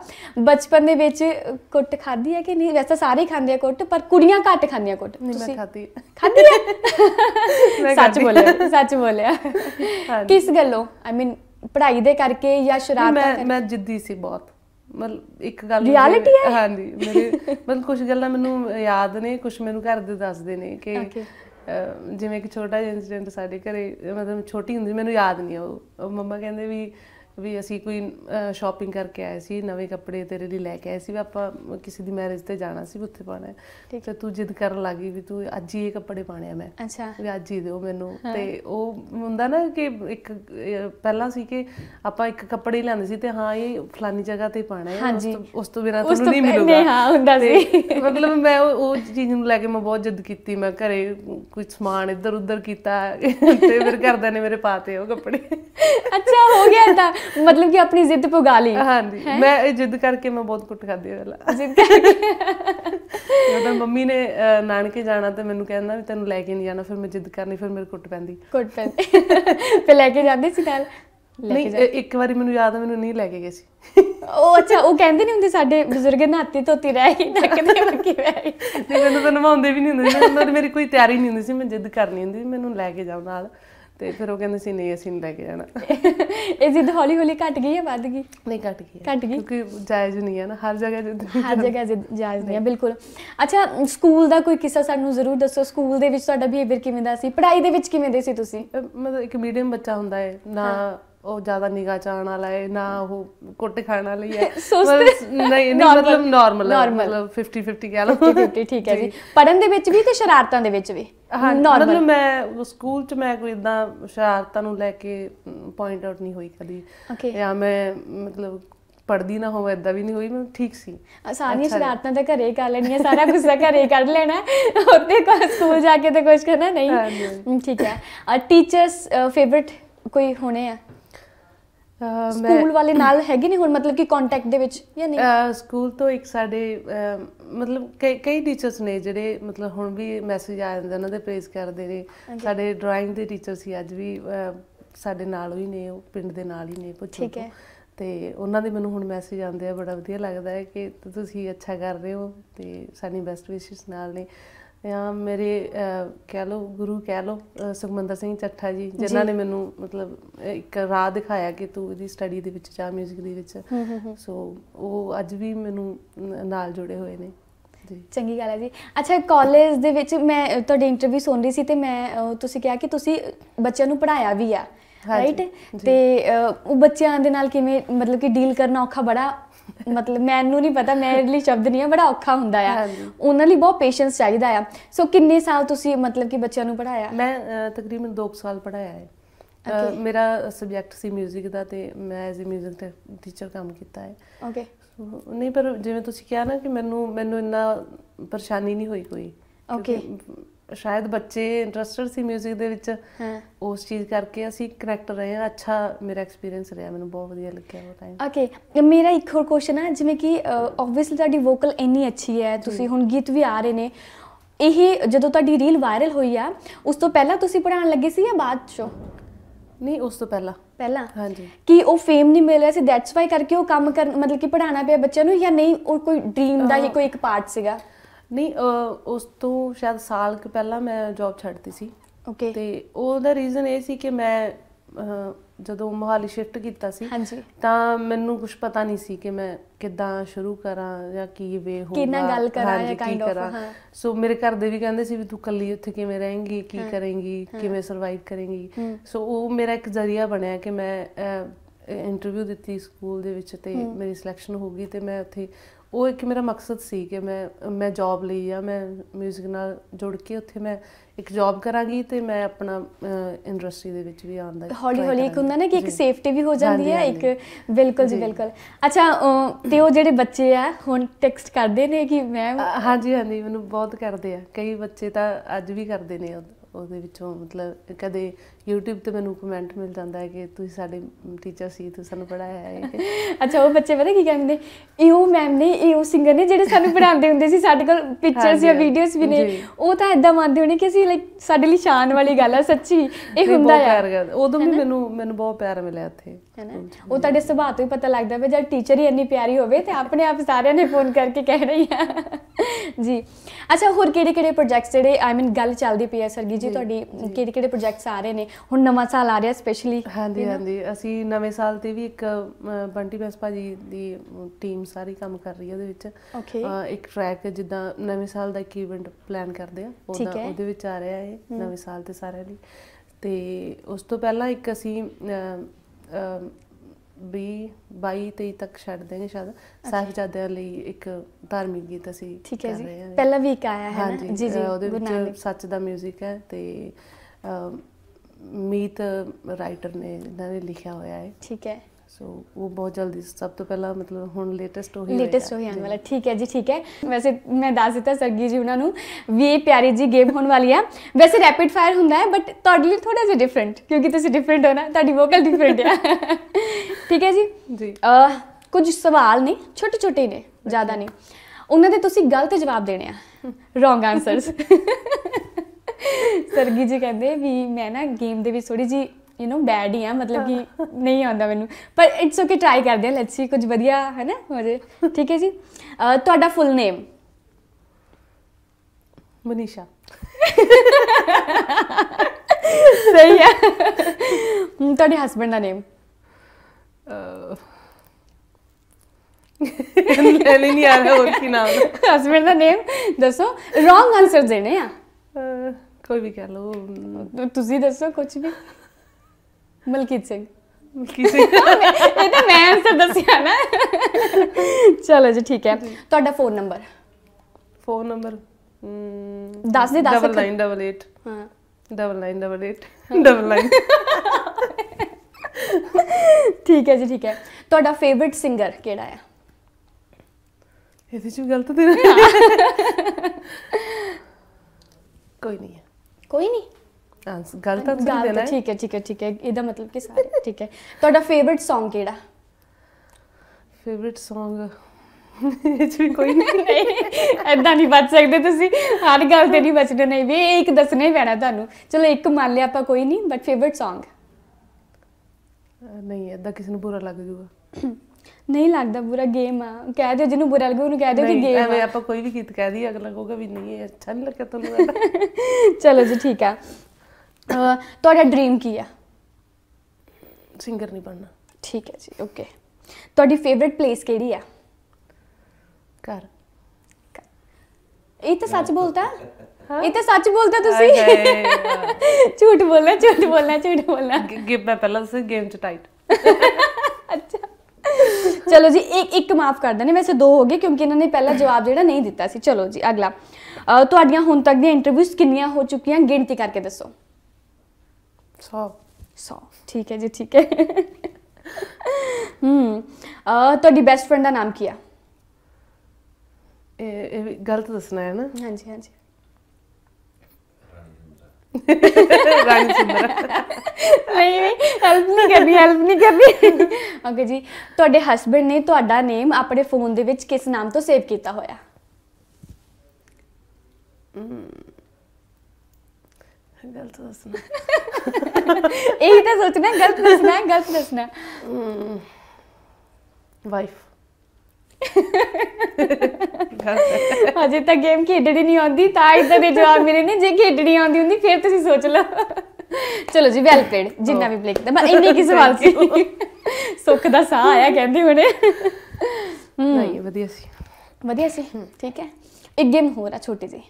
ਬਚਪਨ ਦੇ ਵਿੱਚ ਕੁੱਟ ਖਾਦੀ ਹੈ ਕਿ ਨਹੀਂ ਵੈਸੇ ਸਾਰੇ ਖਾਂਦੇ ਆ ਕੁੱਟ ਪਰ ਕੁੜੀਆਂ ਘੱਟ ਖਾਂਦੀਆਂ ਕੁੱਟ ਤੁਸੀਂ ਖਾਦੀ ਖਾਦੀ ਸੱਚ ਬੋਲਿਆ ਸੱਚ ਬੋਲਿਆ ਕਿਸ ਗੱਲੋਂ ਆਈ ਮੀਨ ਪੜ੍ਹਾਈ ਦੇ ਕਰਕੇ ਜਾਂ ਸ਼ਰਾਰਤ ਕਰਕੇ ਮੈਂ ਜਿੱਦੀ ਸੀ ਬਹੁਤ ਮਤਲਬ ਇੱਕ ਗੱਲ ਰਿਐਲਿਟੀ ਹੈ ਹਾਂਜੀ ਮੇਰੇ ਮਤਲਬ ਕੁਝ ਗੱਲਾਂ ਮੈਨੂੰ ਯਾਦ ਨੇ ਕੁਝ ਮੈਨੂੰ ਘਰ ਦੇ ਦੱਸਦੇ ਨੇ ਕਿ ਜਿਵੇਂ ਇੱਕ ਛੋਟਾ ਜਿਹਾ ਇਨਸੀਡੈਂਟ ਸਾਡੇ ਘਰੇ ਮਤਲਬ ਛੋਟੀ ਹੁੰਦੀ ਮੈਨੂੰ ਯਾਦ ਨਹੀਂ ਉਹ ਮੰਮਾ ਕਹਿੰਦੇ ਵੀ ਵੀ ਅਸੀਂ ਕੋਈ ਸ਼ਾਪਿੰਗ ਕਰਕੇ ਆਏ ਸੀ ਨਵੇਂ ਕੱਪੜੇ ਤੇਰੇ ਲਈ ਲੈ ਕੇ ਆਏ ਸੀ ਵੀ ਆਪਾਂ ਕਿਸੇ ਦੀ ਮੈਰਿਜ ਤੇ ਜਾਣਾ ਸੀ ਉੱਥੇ ਪਾਣਾ ਤੇ ਤੂੰ ਜਿੱਦ ਕਰਨ ਲੱਗੀ ਵੀ ਤੂੰ ਅੱਜ ਹੀ ਇਹ ਕੱਪੜੇ ਪਾਣੇ ਆ ਮੈਂ ਅੱਛਾ ਵੀ ਅੱਜ ਹੀ ਦਿਓ ਮੈਨੂੰ ਤੇ ਉਹ ਹੁੰਦਾ ਨਾ ਕਿ ਇੱਕ ਪਹਿਲਾਂ ਸੀ ਕਿ ਆਪਾਂ ਇੱਕ ਕੱਪੜੇ ਲੈਂਦੇ ਸੀ ਤੇ ਹਾਂ ਇਹ ਫਲਾਨੀ ਜਗ੍ਹਾ ਤੇ ਪਾਣਾ ਹੈ ਉਸ ਤੋਂ ਉਸ ਤੋਂ ਬਿਨਾਂ ਤੁਹਾਨੂੰ ਨਹੀਂ ਮਿਲੂਗਾ ਹਾਂ ਹੁੰਦਾ ਸੀ ਮਤਲਬ ਮੈਂ ਉਹ ਚੀਜ਼ ਨੂੰ ਲੈ ਕੇ ਮੈਂ ਬਹੁਤ ਜਿੱਦ ਕੀਤੀ ਮੈਂ ਘਰੇ ਕੁਝ ਸਮਾਨ ਇੱਧਰ ਉੱਧਰ ਕੀਤਾ ਤੇ ਫਿਰ ਘਰਦਿਆਂ ਨੇ ਮੇਰੇ ਪਾਤੇ ਉਹ ਕੱਪੜੇ ਅੱਛਾ ਹੋ ਗਿਆ ਤਾਂ ਮਤਲਬ ਕਿ ਆਪਣੀ ਜ਼ਿੱਦ ਪੁਗਾ ਲਈ ਹਾਂਜੀ ਮੈਂ ਇਹ ਜ਼ਿੱਦ ਕਰਕੇ ਮੈਂ ਬਹੁਤ ਕੁੱਟ ਖਾਦੀ ਪਹਿਲਾਂ ਜ਼ਿੱਦ ਕਰਕੇ ਜਦੋਂ ਮੰਮੀ ਨੇ ਨਾਨਕੇ ਜਾਣਾ ਤੇ ਮੈਨੂੰ ਕਹਿੰਦਾ ਵੀ ਤੈਨੂੰ ਲੈ ਕੇ ਨਹੀਂ ਜਾਣਾ ਫਿਰ ਮੈਂ ਜ਼ਿੱਦ ਕਰਨੀ ਫਿਰ ਮੇਰੇ ਕੁੱਟ ਪੈਂਦੀ ਕੁੱਟ ਪੈਂਦੀ ਫਿਰ ਲੈ ਕੇ ਜਾਂਦੇ ਸੀ ਨਾਲ ਨਹੀਂ ਇੱਕ ਵਾਰੀ ਮੈਨੂੰ ਯਾਦ ਆ ਮੈਨੂੰ ਨਹੀਂ ਲੈ ਕੇ ਗਏ ਸੀ ਉਹ ਅੱਛਾ ਉਹ ਕਹਿੰਦੇ ਨਹੀਂ ਹੁੰਦੇ ਸਾਡੇ ਬਜ਼ੁਰਗ ਨਾਤੀ ਧੋਤੀ ਰਹਿ ਗਈ ਨੱਕਦੇ ਮੱਕੀ ਰਹਿ ਗਈ ਮੈਨੂੰ ਤਾਂ ਨਵਾਉਂਦੇ ਵੀ ਨਹੀਂ ਹੁੰਦੇ ਮੈਨੂੰ ਮੇਰੀ ਕੋਈ ਤਿਆਰੀ ਨਹੀਂ ਹੁੰਦੀ ਸੀ ਮੈਂ ਜਿੱਦ ਕਰਨੀ ਹੁੰਦੀ ਮੈਨੂੰ ਲੈ ਕੇ ਜਾਓ ਨਾਲ ਤੇ ਫਿਰ ਉਹ ਕਹਿੰਦੇ ਸੀ ਨਹੀਂ ਅਸੀਂ ਲੈ ਕੇ ਜਾਣਾ ਇਹ ਜਿੱਦ ਹੌਲੀ ਹੌਲੀ ਘਟ ਗਈ ਹੈ ਵੱਧ ਗਈ ਨਹੀਂ ਘਟ ਗਈ ਘਟ ਗਈ ਕਿਉਂਕਿ ਜਾਇਜ਼ ਨਹੀਂ ਹੈ ਨਾ ਹਰ ਜਗ੍ਹਾ ਜਿੱਦ ਹਰ ਜਗ੍ਹਾ ਜਾਇਜ਼ ਨਹੀਂ ਹੈ ਬਿਲਕੁਲ ਅੱਛਾ ਸਕੂਲ ਦਾ ਕੋਈ ਕਿੱਸਾ ਸਾਨੂੰ ਜ਼ਰੂਰ ਦੱਸੋ ਸਕੂਲ ਦੇ ਵਿੱਚ ਤੁਹਾਡਾ ਬਿਹੇਵੀਅਰ ਕਿਵੇਂ ਦਾ ਸੀ ਪੜ੍ਹਾਈ ਦੇ ਵਿੱਚ ਕਿਵੇਂ ਦੇ ਸੀ ਤੁਸੀਂ ਮਤਲਬ ਇੱਕ ਮੀਡੀਅਮ ਬੱਚਾ ਹੁੰਦਾ ਹੈ ਨਾ ਉਹ ਜ਼ਿਆਦਾ ਨਿਗਾਹ ਚਾਣ ਵਾਲਾ ਹੈ ਨਾ ਉਹ ਕੁੱਟ ਖਾਣ ਵਾਲੀ ਹੈ ਨਹੀਂ ਨਹੀਂ ਮਤਲਬ ਨਾਰਮਲ ਮਤਲਬ 50 50 ਕਹਿ ਲਓ 50 50 ਠੀਕ ਹੈ ਜੀ ਪੜਨ ਦੇ ਵਿੱਚ ਵੀ ਤੇ ਸ਼ਰਾਰਤਾਂ ਦੇ ਵਿੱਚ ਵੀ ਨਾਰਮਲ ਮਤਲਬ ਮੈਂ ਸਕੂਲ 'ਚ ਮੈਂ ਕੋਈ ਇਦਾਂ ਸ਼ਰਾਰਤਾਂ ਨੂੰ ਲੈ ਕੇ ਪੁਆਇੰਟ ਆਊਟ ਨਹੀਂ ਹੋਈ ਕਦੀ ਜਾਂ ਮੈਂ ਮਤਲਬ ਪੜਦੀ ਨਾ ਹੋਵੇ ਇਦਾਂ ਵੀ ਨਹੀਂ ਹੋਈ ਮੈਂ ਠੀਕ ਸੀ ਆਸਾਨੀ ਸ਼ਰਾਰਤਾਂ ਤਾਂ ਘਰੇ ਕਰ ਲੈਣੀਆਂ ਸਾਰਾ ਗੁੱਸਾ ਘਰੇ ਕੱਢ ਲੈਣਾ ਉੱਤੇ ਸਕੂਲ ਜਾ ਕੇ ਤੇ ਕੁਝ ਕਰਨਾ ਨਹੀਂ ਠੀਕ ਹੈ ਟੀਚਰਸ ਫੇਵਰਿਟ ਕੋਈ ਹੋਣੇ ਆ ਸਕੂਲ ਵਾਲੇ ਨਾਲ ਹੈਗੇ ਨਹੀਂ ਹੁਣ ਮਤਲਬ ਕਿ ਕੰਟੈਕਟ ਦੇ ਵਿੱਚ ਜਾਂ ਨਹੀਂ ਸਕੂਲ ਤੋਂ ਇੱਕ ਸਾਡੇ ਮਤਲਬ ਕਈ ਟੀਚਰਸ ਨੇ ਜਿਹੜੇ ਮਤਲਬ ਹੁਣ ਵੀ ਮੈਸੇਜ ਆ ਜਾਂਦੇ ਉਹਨਾਂ ਦੇ ਪ੍ਰੇਜ਼ ਕਰਦੇ ਨੇ ਸਾਡੇ ਡਰਾਇੰਗ ਦੇ ਟੀਚਰ ਸੀ ਅੱਜ ਵੀ ਸਾਡੇ ਨਾਲ ਹੀ ਨੇ ਉਹ ਪਿੰਡ ਦੇ ਨਾਲ ਹੀ ਨੇ ਪੁੱਛੋ ਠੀਕ ਹੈ ਤੇ ਉਹਨਾਂ ਦੇ ਮੈਨੂੰ ਹੁਣ ਮੈਸੇਜ ਆਉਂਦੇ ਆ ਬੜਾ ਵਧੀਆ ਲੱਗਦਾ ਹੈ ਕਿ ਤੁਸੀਂ ਅੱਛਾ ਕਰ ਰਹੇ ਹੋ ਤੇ ਸਾਨੀ ਬੈਸਟ ਵਿਸ਼ੇਸ ਨਾਲ ਨੇ ਜਾਂ ਮੇਰੇ ਕਹਿ ਲੋ ਗੁਰੂ ਕਹਿ ਲੋ ਸੁਖਮੰਦਰ ਸਿੰਘ ਚੱਠਾ ਜੀ ਜਿਨ੍ਹਾਂ ਨੇ ਮੈਨੂੰ ਮਤਲਬ ਇੱਕ ਰਾਹ ਦਿਖਾਇਆ ਕਿ ਤੂੰ ਇਹਦੀ ਸਟੱਡੀ ਦੇ ਵਿੱਚ ਜਾ 뮤직 ਦੇ ਵਿੱਚ ਸੋ ਉਹ ਅੱਜ ਵੀ ਮੈਨੂੰ ਨਾਲ ਜੁੜੇ ਹੋਏ ਨੇ ਚੰਗੀ ਗੱਲ ਹੈ ਜੀ ਅੱਛਾ ਕਾਲਜ ਦੇ ਵਿੱਚ ਮੈਂ ਤੁਹਾਡੇ ਇੰਟਰਵਿਊ ਸੁਣ ਰਹੀ ਸੀ ਤੇ ਮੈਂ ਤੁਸੀਂ ਕਿਹਾ ਕਿ ਤੁਸੀਂ ਬੱਚਿਆਂ ਨੂੰ ਪੜਾਇਆ ਵੀ ਆ ਰਾਈਟ ਤੇ ਉਹ ਬੱਚਿਆਂ ਦੇ ਨਾਲ ਕਿਵੇਂ ਮਤਲਬ ਕਿ ਡੀਲ ਕਰਨਾ ਔਖਾ ਬੜਾ ਮਤਲਬ ਮੈਨੂੰ ਨਹੀਂ ਪਤਾ ਮੇਰੇ ਲਈ ਸ਼ਬਦ ਨਹੀਂ ਹੈ ਬੜਾ ਔਖਾ ਹੁੰਦਾ ਆ ਉਹਨਾਂ ਲਈ ਬਹੁਤ ਪੇਸ਼ੈਂਸ ਚਾਹੀਦਾ ਆ ਸੋ ਕਿੰਨੇ ਸਾਲ ਤੁਸੀਂ ਮਤਲਬ ਕਿ ਬੱਚਿਆਂ ਨੂੰ ਪੜਾਇਆ ਮੈਂ ਤਕਰੀਬਨ 2 ਸਾਲ ਪੜਾਇਆ ਹੈ ਮੇਰਾ ਸਬਜੈਕਟ ਸੀ 뮤직 ਦਾ ਤੇ ਮੈਂ ਐਜ਼ ਅ 뮤직 ਟੀਚਰ ਕੰਮ ਕੀਤਾ ਹੈ ਓਕੇ ਨਹੀਂ ਪਰ ਜਿਵੇਂ ਤੁਸੀਂ ਕਿਹਾ ਨਾ ਕਿ ਮੈਨੂੰ ਮੈਨੂੰ ਇੰਨਾ ਪਰੇਸ਼ਾਨੀ ਨਹੀਂ ਹੋਈ ਕੋਈ ਓਕੇ ਸ਼ਾਇਦ ਬੱਚੇ ਇੰਟਰਸਟਡ ਸੀ 뮤직 ਦੇ ਵਿੱਚ ਉਸ ਚੀਜ਼ ਕਰਕੇ ਅਸੀਂ ਕਨੈਕਟ ਰਹੇ ਹਾਂ ਅੱਛਾ ਮੇਰਾ ਐਕਸਪੀਰੀਅੰਸ ਰਿਹਾ ਮੈਨੂੰ ਬਹੁਤ ਵਧੀਆ ਲੱਗਿਆ ਉਹ ਟਾਈਮ ਓਕੇ ਮੇਰਾ ਇੱਕ ਹੋਰ ਕੁਐਸਚਨ ਹੈ ਜਿਵੇਂ ਕਿ ਆਬਵੀਅਸਲੀ ਤੁਹਾਡੀ ਵੋਕਲ ਇੰਨੀ ਅੱਛੀ ਹੈ ਤੁਸੀਂ ਹੁਣ ਗੀਤ ਵੀ ਆ ਰਹੇ ਨੇ ਇਹ ਜਦੋਂ ਤੁਹਾਡੀ ਰੀਲ ਵਾਇਰਲ ਹੋਈ ਆ ਉਸ ਤੋਂ ਪਹਿਲਾਂ ਤੁਸੀਂ ਪੜਾਉਣ ਲੱਗੇ ਸੀ ਜਾਂ ਬਾਅਦ ਚੋਂ ਨਹੀਂ ਉਸ ਤੋਂ ਪਹਿਲਾਂ ਪਹਿਲਾਂ ਹਾਂਜੀ ਕਿ ਉਹ ਫੇਮ ਨਹੀਂ ਮਿਲ ਰਿਹਾ ਸੀ ਦੈਟਸ ਵਾਈ ਕਰਕੇ ਉਹ ਕੰਮ ਕਰ ਮਤਲਬ ਕਿ ਪੜਾਉਣਾ ਪਿਆ ਬੱਚਿਆਂ ਨੂੰ ਜਾਂ ਨਹੀਂ ਉਹ ਕੋਈ ਡ੍ਰੀਮ ਦਾ ਹੀ ਕੋਈ ਇੱਕ ਪਾਰਟ ਸੀਗਾ ਨਹੀਂ ਉਸ ਤੋਂ ਸ਼ਾਇਦ ਸਾਲ ਕੁ ਪਹਿਲਾਂ ਮੈਂ ਜੌਬ ਛੱਡਤੀ ਸੀ ਓਕੇ ਤੇ ਉਹਦਾ ਰੀਜ਼ਨ ਇਹ ਸੀ ਕਿ ਮੈਂ ਜਦੋਂ ਮੋਹਾਲੀ ਸ਼ਿਫਟ ਕੀਤਾ ਸੀ ਤਾਂ ਮੈਨੂੰ ਕੁਝ ਪਤਾ ਨਹੀਂ ਸੀ ਕਿ ਮੈਂ ਕਿੱਦਾਂ ਸ਼ੁਰੂ ਕਰਾਂ ਜਾਂ ਕੀ ਵੇ ਹੋਊਗਾ ਕਿੰਨਾ ਗੱਲ ਕਰਾਂ ਜਾਂ ਕਾਈਂਡ ਆਫ ਸੋ ਮੇਰੇ ਘਰ ਦੇ ਵੀ ਕਹਿੰਦੇ ਸੀ ਵੀ ਤੂੰ ਕੱਲੀ ਉੱਥੇ ਕਿਵੇਂ ਰਹੇਂਗੀ ਕੀ ਕਰੇਂਗੀ ਕਿਵੇਂ ਸਰਵਾਈਵ ਕਰੇਂਗੀ ਸੋ ਉਹ ਮੇਰਾ ਇੱਕ ਜ਼ਰੀਆ ਬਣਿਆ ਕਿ ਮੈਂ ਇੰਟਰਵਿਊ ਦਿੱਤੀ ਸਕੂਲ ਦੇ ਵਿੱਚ ਤੇ ਮੇਰੀ ਸਿਲੈਕਸ਼ਨ ਹੋ ਗਈ ਤੇ ਮੈਂ ਉੱਥੇ ਉਹ ਇੱਕ ਮੇਰਾ ਮਕਸਦ ਸੀ ਕਿ ਮੈਂ ਮੈਂ ਜੌਬ ਲਈ ਆ ਮੈਂ 뮤직 ਨਾਲ ਜੁੜ ਕੇ ਉੱਥੇ ਮੈਂ ਇੱਕ ਜੌਬ ਕਰਾਂਗੀ ਤੇ ਮੈਂ ਆਪਣਾ ਇੰਡਸਟਰੀ ਦੇ ਵਿੱਚ ਵੀ ਆਉਂਦਾ ਹੌਲੀ ਹੌਲੀ ਇੱਕ ਹੁੰਦਾ ਨਾ ਕਿ ਇੱਕ ਸੇਫਟੀ ਵੀ ਹੋ ਜਾਂਦੀ ਹੈ ਇੱਕ ਬਿਲਕੁਲ ਜੀ ਬਿਲਕੁਲ ਅੱਛਾ ਤੇ ਉਹ ਜਿਹੜੇ ਬੱਚੇ ਆ ਹੁਣ ਟੈਕਸਟ ਕਰਦੇ ਨੇ ਕਿ ਮੈਮ ਹਾਂਜੀ ਹਾਂਜੀ ਮੈਨੂੰ ਬਹੁਤ ਕਰਦੇ ਆ ਕਈ ਬੱਚੇ ਤਾਂ ਅੱਜ ਵੀ ਕਰਦੇ ਨੇ ਉਹਦੇ ਵਿੱਚੋਂ ਮਤਲਬ ਕਦੇ YouTube ਤੇ ਮੈਨੂੰ ਕਮੈਂਟ ਮਿਲ ਜਾਂਦਾ ਹੈ ਕਿ ਤੁਸੀਂ ਸਾਡੇ ਟੀਚਰ ਸੀ ਤੁਸੀਂ ਸਾਨੂੰ ਪੜਾਇਆ ਹੈ ਅੱਛਾ ਉਹ ਬੱਚੇ ਪਤਾ ਕੀ ਕਹਿੰਦੇ ਇਹੋ ਮੈਮ ਨੇ ਇਹੋ ਸਿੰਗਰ ਨੇ ਜਿਹੜੇ ਸਾਨੂੰ ਪੜਾਉਂਦੇ ਹੁੰਦੇ ਸੀ ਸਾਡੇ ਕੋਲ ਪਿਕਚਰਸ ਜਾਂ ਵੀਡੀਓਜ਼ ਵੀ ਨੇ ਉਹ ਤਾਂ ਐਦਾਂ ਮੰਨਦੇ ਹੋਣੇ ਕਿ ਅਸੀਂ ਲਾਈਕ ਸਾਡੇ ਲਈ ਸ਼ਾਨ ਵਾਲੀ ਗੱਲ ਆ ਸੱਚੀ ਇਹ ਹੁੰਦਾ ਹੈ ਉਦੋਂ ਵੀ ਮੈਨੂੰ ਮੈਨੂੰ ਬਹੁਤ ਪਿਆਰ ਮਿਲਿਆ ਉੱਥੇ ਹੈਨਾ ਉਹ ਤੁਹਾਡੇ ਸੁਭਾਅ ਤੋਂ ਹੀ ਪਤਾ ਲੱਗਦਾ ਵੀ ਜਦ ਟੀਚਰ ਹੀ ਇੰਨੀ ਪਿਆਰੀ ਹੋਵੇ ਤੇ ਆਪਣੇ ਆਪ ਸਾਰਿਆਂ ਨੇ ਫੋਨ ਕਰਕੇ ਕਹਿ ਰਹੀ ਆ ਜੀ ਅੱਛਾ ਹੋਰ ਕਿਹੜੇ ਕਿਹੜੇ ਪ੍ਰੋਜੈਕਟਸ ਜਿਹੜੇ ਆਈ ਮੀਨ ਗੱਲ ਚੱਲਦੀ ਪਈ ਹੈ ਸਰਗੀ ਜੀ ਤੁਹਾਡੀ ਕਿਹੜੇ ਕਿਹੜੇ ਪ੍ਰੋਜੈਕਟਸ ਆ ਰਹੇ ਨੇ ਹੁਣ ਨਵਾਂ ਸਾਲ ਆ ਰਿਹਾ ਸਪੈਸ਼ਲੀ ਹਾਂਜੀ ਹਾਂਜੀ ਅਸੀਂ ਨਵੇਂ ਸਾਲ ਤੇ ਵੀ ਇੱਕ ਬੰਟੀ ਬੈਸ ਭਾਜੀ ਦੀ ਟੀਮ ਸਾਰੀ ਕੰਮ ਕਰ ਰਹੀ ਹੈ ਉਹਦੇ ਵਿੱਚ ਇੱਕ ਟਰੈਕ ਜਿੱਦਾਂ ਨਵੇਂ ਸਾਲ ਦਾ ਇੱਕ ਇਵੈਂਟ ਪਲਾਨ ਕਰਦੇ ਆ ਉਹਦਾ ਉਹਦੇ ਵਿੱਚ ਆ ਰਿਹਾ ਹੈ ਨਵੇਂ ਸਾਲ ਤੇ ਸਾਰਿਆਂ ਲਈ ਤੇ ਉਸ ਤੋਂ ਪਹਿਲਾਂ ਇੱਕ ਅਸੀਂ ਬੀ 22 23 ਤੱਕ ਛੱਡ ਦੇਗੇ ਸ਼ਾਇਦ ਸਾਹਿਬਜ਼ਾਦਿਆਂ ਲਈ ਇੱਕ ਧਾਰਮਿਕ ਗੀਤ ਅਸੀਂ ਠੀਕ ਹੈ ਜੀ ਪਹਿਲਾ ਵੀਕ ਆਇਆ ਹੈ ਨਾ ਜੀ ਜੀ ਉਹਦੇ ਵਿੱਚ ਸੱਚ ਦਾ 뮤직 ਹੈ ਤੇ ਮੀਤ ਰਾਈਟਰ ਨੇ ਇਹਨਾਂ ਨੇ ਲਿਖਿਆ ਹੋਇਆ ਹੈ ਠੀਕ ਹੈ ਸੋ ਉਹ ਬਹੁਤ ਜਲਦੀ ਸਭ ਤੋਂ ਪਹਿਲਾਂ ਮਤਲਬ ਹੁਣ ਲੇਟੈਸਟ ਹੋਈ ਲੇਟੈਸਟ ਹੋਈ ਆਉਣ ਵਾਲਾ ਠੀਕ ਹੈ ਜੀ ਠੀਕ ਹੈ ਵੈਸੇ ਮੈਂ ਦੱਸ ਦਿੱਤਾ ਸਰਗੀ ਜੀ ਉਹਨਾਂ ਨੂੰ ਵੀ ਇਹ ਪਿਆਰੀ ਜੀ ਗੇਮ ਹੋਣ ਵਾਲੀ ਆ ਵੈਸੇ ਰੈਪਿਡ ਫਾਇਰ ਹੁੰਦਾ ਹੈ ਬਟ ਤੁਹਾਡੇ ਲਈ ਥੋੜਾ ਜਿਹਾ ਡਿਫਰੈਂਟ ਕਿਉਂਕਿ ਤੁਸੀਂ ਡਿਫਰੈਂਟ ਹੋ ਨਾ ਤੁਹਾਡੀ ਵੋਕਲ ਡਿਫਰੈਂਟ ਹੈ ਠੀਕ ਹੈ ਜੀ ਜੀ ਅ ਕੁਝ ਸਵਾਲ ਨੇ ਛੋਟੇ ਛੋਟੇ ਨੇ ਜ਼ਿਆਦਾ ਨਹੀਂ ਉਹਨਾਂ ਦੇ ਤੁਸੀਂ ਗਲਤ ਜਵਾਬ ਦੇਣੇ ਆ ਰੋਂਗ ਆਨਸਰਸ ਸਰਗੀ ਜੀ ਕਹਿੰਦੇ ਵੀ ਮੈਂ ਨਾ ਗੇਮ ਦੇ ਵਿੱਚ ਥੋੜੀ ਜੀ ਯੂ نو ਬੈਡ ਹੀ ਆ ਮਤਲਬ ਕਿ ਨਹੀਂ ਆਉਂਦਾ ਮੈਨੂੰ ਪਰ ਇਟਸ ਓਕੇ ਟਰਾਈ ਕਰਦੇ ਆ ਲੈਟਸ ਸੀ ਕੁਝ ਵਧੀਆ ਹੈ ਨਾ ਹੋ ਜੇ ਠੀਕ ਹੈ ਜੀ ਤੁਹਾਡਾ ਫੁੱਲ ਨੇਮ ਮਨੀਸ਼ਾ ਸਹੀ ਹੈ ਤੁਹਾਡੇ ਹਸਬੰਡ ਦਾ ਨੇਮ ਨਹੀਂ ਨਹੀਂ ਆ ਰਿਹਾ ਹੋਰ ਕੀ ਨਾਮ ਹਸਬੰਡ ਦਾ ਨੇਮ ਦੱਸੋ ਰੋਂਗ ਆਨਸਰ ਦੇਣੇ ਆ ਕੋਈ ਵੀ ਕਹਿ ਲਓ ਤੁਸੀਂ ਦੱਸੋ ਕੁਝ ਵੀ ਮਲਕੀਤ ਸਿੰਘ ਮਲਕੀਤ ਸਿੰਘ ਇਹ ਤਾਂ ਮੈਂ ਆਨਸਰ ਦੱਸਿਆ ਨਾ ਚਲੋ ਜੀ ਠੀਕ ਹੈ ਤੁਹਾਡਾ ਫੋਨ ਨੰਬਰ ਫੋਨ ਨੰਬਰ ਦੱਸ ਦੇ 10 9988 ਹਾਂ 9988 99 ਠੀਕ ਹੈ ਜੀ ਠੀਕ ਹੈ ਤੁਹਾਡਾ ਫੇਵਰਿਟ ਸਿੰਗਰ ਕਿਹੜਾ ਹੈ ਇਹਦੇ ਚ ਗਲਤ ਤੇ ਕੋਈ ਨਹੀਂ ਕੋਈ ਨਹੀਂ ਗੱਲ ਤਾਂ ਦੇ ਨਾ ਠੀਕ ਹੈ ਠੀਕ ਹੈ ਠੀਕ ਹੈ ਇਹਦਾ ਮਤਲਬ ਕਿ ਸਾਰੇ ਠੀਕ ਹੈ ਤੁਹਾਡਾ ਫੇਵਰਿਟ Song ਕਿਹੜਾ ਫੇਵਰਿਟ Song ਇਹ ਵੀ ਕੋਈ ਨਹੀਂ ਐਦਾਂ ਨਹੀਂ ਬਚ ਸਕਦੇ ਤੁਸੀਂ ਹਰ ਗੱਲ ਤੇ ਨਹੀਂ ਬਚਣਾ ਨਹੀਂ ਵੀ ਇੱਕ ਦੱਸਣਾ ਹੀ ਪੈਣਾ ਤੁਹਾਨੂੰ ਚਲੋ ਇੱਕ ਮੰਨ ਲਿਆ ਆਪਾਂ ਕੋਈ ਨਹੀਂ ਬਟ ਫੇਵਰਿਟ Song ਨਹੀਂ ਐਦਾਂ ਕਿਸੇ ਨੂੰ ਬੁਰਾ ਲੱਗ ਜੂਗਾ ਨਹੀਂ ਲੱਗਦਾ ਪੂਰਾ ਗੇਮ ਆ ਕਹਿ ਦਿਓ ਜਿਹਨੂੰ ਬੁਰਾ ਲੱਗੇ ਉਹਨੂੰ ਕਹਿ ਦਿਓ ਕਿ ਗੇਮ ਆ ਐਵੇਂ ਆਪਾਂ ਕੋਈ ਵੀ ਗੀਤ ਕਹਿ ਦਈਏ ਅਗਲਾ ਕਹੂਗਾ ਵੀ ਨਹੀਂ ਇਹ ਅੱਛਾ ਨਹੀਂ ਲੱਗਿਆ ਤੁਹਾਨੂੰ ਚਲੋ ਜੀ ਠੀਕ ਆ ਤੁਹਾਡਾ ਡ੍ਰੀਮ ਕੀ ਆ ਸਿੰਗਰ ਨਹੀਂ ਬਣਨਾ ਠੀਕ ਹੈ ਜੀ ਓਕੇ ਤੁਹਾਡੀ ਫੇਵਰਿਟ ਪਲੇਸ ਕਿਹੜੀ ਆ ਘਰ ਇਹ ਤਾਂ ਸੱਚ ਬੋਲਦਾ ਇਹ ਤਾਂ ਸੱਚ ਬੋਲਦਾ ਤੁਸੀਂ ਝੂਠ ਬੋਲਣਾ ਝੂਠ ਬੋਲਣਾ ਝੂਠ ਬੋਲਣਾ ਮੈਂ ਪਹਿਲਾਂ ਸੀ ਗੇਮ ਚ ਟਾਈਟ ਅੱਛਾ ਚਲੋ ਜੀ ਇੱਕ ਇੱਕ ਮਾਫ ਕਰ ਦਨੇ ਵੈਸੇ ਦੋ ਹੋ ਗਏ ਕਿਉਂਕਿ ਇਹਨਾਂ ਨੇ ਪਹਿਲਾ ਜਵਾਬ ਜਿਹੜਾ ਨਹੀਂ ਦਿੱਤਾ ਸੀ ਚਲੋ ਜੀ ਅਗਲਾ ਤੁਹਾਡੀਆਂ ਹੁਣ ਤੱਕ ਦੀਆਂ ਇੰਟਰਵਿਊਸ ਕਿੰਨੀਆਂ ਹੋ ਚੁੱਕੀਆਂ ਗਿਣਤੀ ਕਰਕੇ ਦੱਸੋ 100 100 ਠੀਕ ਹੈ ਜੀ ਠੀਕ ਹੈ ਹੂੰ ਤੁਹਾਡੀ ਬੈਸਟ ਫਰੈਂਡ ਦਾ ਨਾਮ ਕੀ ਆ ਇਹ ਗਲਤ ਦੱਸਣਾ ਹੈ ਨਾ ਹਾਂਜੀ ਹਾਂਜੀ ਰਾਣੀ ਸੁੰਦਰ ਨਹੀਂ ਨਹੀਂ ਹੈਲਪ ਨਹੀਂ ਕਰਦੀ ਹੈਲਪ ਨਹੀਂ ਕਰਦੀ ਓਕੇ ਜੀ ਤੁਹਾਡੇ ਹਸਬੰਡ ਨੇ ਤੁਹਾਡਾ ਨੇਮ ਆਪਣੇ ਫੋਨ ਦੇ ਵਿੱਚ ਕਿਸ ਨਾਮ ਤੋਂ ਸੇਵ ਕੀਤਾ ਹੋਇਆ ਗਲਤ ਦੱਸਣਾ ਇਹ ਤਾਂ ਸੋਚਣਾ ਗਲਤ ਦੱਸਣਾ ਗਲਤ ਦੱਸਣਾ ਵਾਈਫ ਅਜੇ ਤੱਕ ਗੇਮ ਖੇਡਣੀ ਨਹੀਂ ਆਉਂਦੀ ਤਾਂ ਇਦਾਂ ਦੇ ਜਵਾਬ ਮੇਰੇ ਨੇ ਜੇ ਖੇਡਣੀ ਆਉਂਦੀ ਹੁੰਦੀ ਫਿਰ ਤੁਸੀਂ ਸੋਚ ਲਓ ਚਲੋ ਜੀ ਵੈਲ ਪੇਡ ਜਿੰਨਾ ਵੀ ਪਲੇ ਕੀਤਾ ਬਸ ਇੰਨੇ ਕੀ ਸਵਾਲ ਸੀ ਸੁੱਖ ਦਾ ਸਾਹ ਆਇਆ ਕਹਿੰਦੇ ਹੁਣੇ ਨਹੀਂ ਵਧੀਆ ਸੀ ਵਧੀਆ ਸੀ ਠੀਕ ਹੈ ਇੱਕ ਗੇਮ ਹੋਰ ਆ ਛੋਟੀ ਜੀ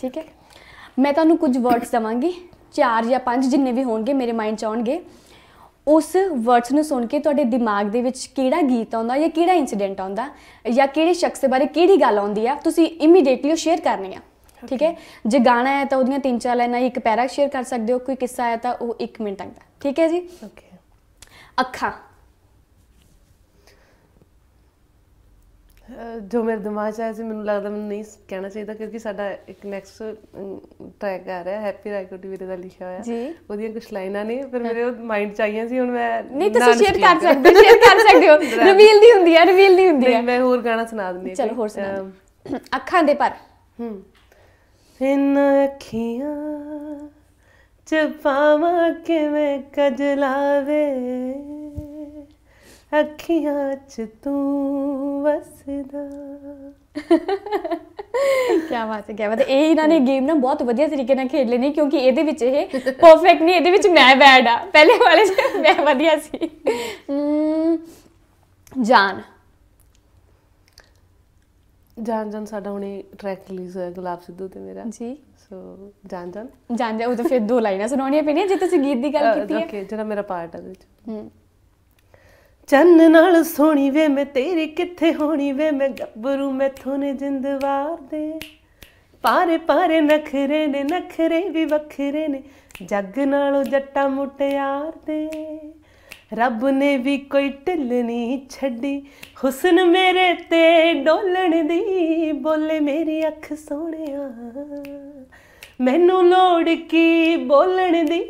ਠੀਕ ਹੈ ਮੈਂ ਤੁਹਾਨੂੰ ਕੁਝ ਵਰਡਸ ਦਵਾਂਗੀ ਚਾਰ ਜਾਂ ਪੰਜ ਜਿੰਨੇ ਵੀ ਹੋਣਗੇ ਮੇਰੇ ਮਾਈਂਡ 'ਚ ਆਉਣਗੇ ਉਸ ਵਰਡਸ ਨੂੰ ਸੁਣ ਕੇ ਤੁਹਾਡੇ ਦਿਮਾਗ ਦੇ ਵਿੱਚ ਕਿਹੜਾ ਗੀਤ ਆਉਂਦਾ ਜਾਂ ਕਿਹੜਾ ਇਨਸੀਡੈਂਟ ਆਉਂਦਾ ਜਾਂ ਕਿਹੜੇ ਸ਼ਖਸ ਬਾਰੇ ਕਿਹੜੀ ਗੱਲ ਆਉਂਦੀ ਆ ਤੁਸੀਂ ਇਮੀਡੀਏਟਲੀ ਉਹ ਸ਼ੇਅਰ ਕਰਨੀ ਆ ਠੀਕ ਹੈ ਜੇ ਗਾਣਾ ਹੈ ਤਾਂ ਉਹਦੀਆਂ ਤਿੰਨ ਚਾਰ ਲਾਈਨਾਂ ਇੱਕ ਪੈਰਾ ਸ਼ੇਅਰ ਕਰ ਸਕਦੇ ਹੋ ਕੋਈ ਕਿੱਸਾ ਆਇਆ ਤਾਂ ਉਹ 1 ਮਿੰਟ ਤੱਕ ਦਾ ਠੀਕ ਹੈ ਜੀ ਓਕੇ ਅੱਖਾਂ ਜੋ ਮੇਰੇ ਦਿਮਾਗ 'ਚ ਆਇਆ ਸੀ ਮੈਨੂੰ ਲੱਗਦਾ ਮੈਨੂੰ ਨਹੀਂ ਕਹਿਣਾ ਚਾਹੀਦਾ ਕਿਉਂਕਿ ਸਾਡਾ ਇੱਕ ਨੈਕਸਟ ਟ੍ਰੈਕ ਆ ਰਿਹਾ ਹੈਪੀ ਰਾਈਕੋਟੀ ਵੀਰੇ ਦਾ ਲਿਖਿਆ ਹੋਇਆ ਜੀ ਉਹਦੀਆਂ ਕੁਝ ਲਾਈਨਾਂ ਨੇ ਪਰ ਮੇਰੇ ਉਹ ਮਾਈਂਡ 'ਚ ਆਈਆਂ ਸੀ ਹੁਣ ਮੈਂ ਨਹੀਂ ਤੁਸੀਂ ਸ਼ੇਅਰ ਕਰ ਸਕਦੇ ਸ਼ੇਅਰ ਕਰ ਸਕਦੇ ਹੋ ਰਿਵੀਲ ਨਹੀਂ ਹੁੰਦੀ ਹੈ ਰਿਵੀਲ ਨਹੀਂ ਹੁੰਦੀ ਹੈ ਮੈਂ ਹੋਰ ਗਾਣਾ ਸੁਣਾ ਦਿੰਦੀ ਹਾਂ ਚਲੋ ਹੋਰ ਸੁਣਾ ਅੱਖਾਂ ਦੇ ਪਰ ਹੂੰ ਇਨ ਅੱਖੀਆਂ ਚ ਪਾਵਾਂ ਕਿਵੇਂ ਕਜਲਾਵੇ ਅੱਖੀਆਂ 'ਚ ਤੂੰ ਵਸਦਾ ਕੀ ਬਾਤ ਹੈ ਕੀ ਬਾਤ ਹੈ ਇਹ ਇਹਨਾਂ ਨੇ ਗੇਮ ਨਾ ਬਹੁਤ ਵਧੀਆ ਤਰੀਕੇ ਨਾਲ ਖੇਡ ਲੈਣੀ ਕਿਉਂਕਿ ਇਹਦੇ ਵਿੱਚ ਇਹ ਪਰਫੈਕਟ ਨਹੀਂ ਇਹਦੇ ਵਿੱਚ ਮੈਂ ਬੈਡ ਆ ਪਹਿਲੇ ਵਾਲੇ 'ਚ ਮੈਂ ਵਧੀਆ ਸੀ ਜਾਨ ਜਾਨ ਜਾਨ ਸਾਡਾ ਹੁਣੇ ਟਰੈਕ ਰਿਲੀਜ਼ ਹੋਇਆ ਗੁਲਾਬ ਸਿੱਧੂ ਤੇ ਮੇਰਾ ਜੀ ਸੋ ਜਾਨ ਜਾਨ ਜਾਨ ਜਾਨ ਉਹ ਤਾਂ ਫਿਰ ਦੋ ਲਾਈਨਾਂ ਸੁਣਾਉਣੀਆਂ ਪੈਣੀਆਂ ਜੇ ਤੁਸੀਂ ਗੀਤ ਦੀ ਗੱਲ ਕੀਤੀ ਹੈ ਓਕੇ ਜਿਹੜਾ ਮੇਰਾ ਪਾਰਟ ਹੈ ਉਹਦੇ ਵਿੱਚ ਹੂੰ ਚੰਨ ਨਾਲ ਸੋਣੀ ਵੇ ਮੈਂ ਤੇਰੀ ਕਿੱਥੇ ਹੋਣੀ ਵੇ ਮੈਂ ਗੱਭਰੂ ਮੈਥੋਂ ਨੇ ਜਿੰਦ ਦੇ ਪਾਰੇ ਪਾਰੇ ਨਖਰੇ ਨੇ ਨਖਰੇ ਵੀ ਵੱਖਰੇ ਨੇ ਜੱਗ ਨਾਲੋਂ ਜੱਟਾ ਮੁਟਿਆਰ ਦੇ ਰੱਬ ਨੇ ਵੀ ਕੋਈ ਢਿੱਲ ਨਹੀਂ ਛੱਡੀ ਹੁਸਨ ਮੇਰੇ ਤੇ ਡੋਲਣ ਦੀ ਬੋਲੇ ਮੇਰੀ ਅੱਖ ਸੋਹਣਿਆ ਮੈਨੂੰ ਲੋੜ ਕੀ ਬੋਲਣ ਦੀ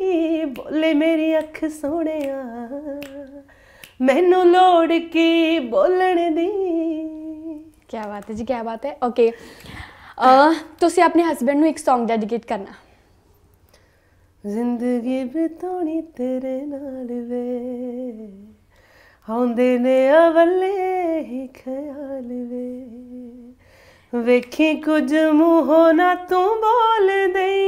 ਬੋਲੇ ਮੇਰੀ ਅੱਖ ਸੋਹਣਿਆ ਮੈਨੂੰ ਲੋੜ ਕੀ ਬੋਲਣ ਦੀ ਕੀ ਬਾਤ ਹੈ ਜੀ ਕੀ ਬਾਤ ਹੈ ਓਕੇ ਅ ਤੁਸੀਂ ਆਪਣੇ ਹਸਬੰਡ ਨੂੰ ਇੱਕ Song ਡੈਡੀਕੇਟ ਕਰਨਾ ਜ਼ਿੰਦਗੀ ਬਿਤਾਉਣੀ ਤੇਰੇ ਨਾਲ ਵੇ ਹੁੰਦੇ ਨੇ ਅਵਲੇ ਹੀ ਖਿਆਲ ਵੇ ਵੇਖੀ ਕੁਝ ਮੂੰਹੋਂ ਨਾ ਤੂੰ ਬੋਲ ਦੇਈ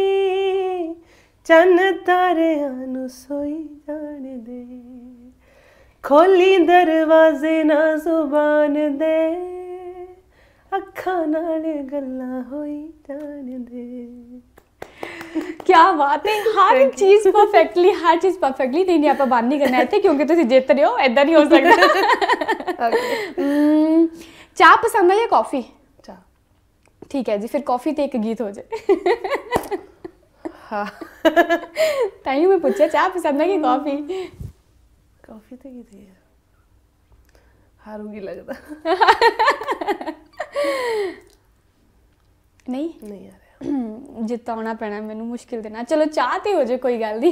ਚੰਨ ਤਾਰਿਆਂ ਨੂੰ ਸੋਈ ਜਾਣ ਦੇ ਖੋਲੀ ਦਰਵਾਜ਼ੇ ਨਾ ਜ਼ੁਬਾਨ ਦੇ ਅੱਖਾਂ ਨਾਲ ਗੱਲਾਂ ਹੋਈ ਤਾਂ ਜਾਣਦੇ ਕੀ ਬਾਤ ਹੈ ਹਰ ਚੀਜ਼ ਪਰਫੈਕਟਲੀ ਹਰ ਚੀਜ਼ ਪਰਫੈਕਟਲੀ ਨਹੀਂ ਆਪਾਂ ਬੰਦ ਨਹੀਂ ਕਰਨਾ ਇੱਥੇ ਕਿਉਂਕਿ ਤੁਸੀਂ ਜਿੱਤ ਰਹੇ ਹੋ ਐਦਾਂ ਨਹੀਂ ਹੋ ਸਕਦਾ ਓਕੇ ਚਾਹ ਪਸੰਦ ਹੈ ਜਾਂ ਕਾਫੀ ਚਾਹ ਠੀਕ ਹੈ ਜੀ ਫਿਰ ਕਾਫੀ ਤੇ ਇੱਕ ਗੀਤ ਹੋ ਜਾਏ ਹਾਂ ਤਾਂ ਹੀ ਮੈਂ ਪੁੱਛਿਆ ਚਾਹ ਪਸੰਦ ਹੈ ਕਿ ਕਾਫੀ ਕਾਫੀ ਤੇ ਕਿਤੇ ਹਾਰੂਗੀ ਲੱਗਦਾ ਨਹੀਂ ਨਹੀਂ ਯਾਰ ਜਿਤਾਉਣਾ ਪੈਣਾ ਮੈਨੂੰ ਮੁਸ਼ਕਿਲ ਦੇਣਾ ਚਲੋ ਚਾਹ ਤੇ ਹੋ ਜੇ ਕੋਈ ਗੱਲ ਦੀ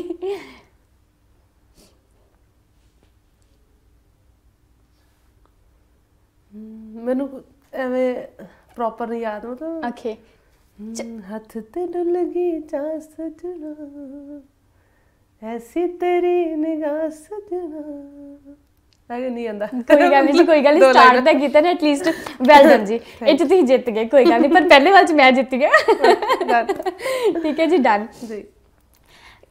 ਮੈਨੂੰ ਐਵੇਂ ਪ੍ਰੋਪਰ ਨਹੀਂ ਯਾਦ ਮਤਲਬ ਓਕੇ ਹੱਥ ਤੇ ਲੱਗੀ ਚਾਹ ਸਜਣਾ ਐਸੀ ਤੇਰੀ ਨਿਗਾਹ ਸਜਣਾ ਅਗੇ ਨਹੀਂ ਆਂਦਾ ਕੋਈ ਗੱਲ ਨਹੀਂ ਕੋਈ ਗੱਲ ਨਹੀਂ ਸਟਾਰਟ ਤਾਂ ਕੀਤਾ ਨਾ ਐਟਲੀਸਟ ਵੈਲ ਡਨ ਜੀ ਇਹ ਚ ਤੁਸੀਂ ਜਿੱਤ ਗਏ ਕੋਈ ਗੱਲ ਨਹੀਂ ਪਰ ਪਹਿਲੇ ਵਾਰ ਚ ਮੈਂ ਜਿੱਤ ਗਿਆ ਠੀਕ ਹੈ ਜੀ ਡਨ ਜੀ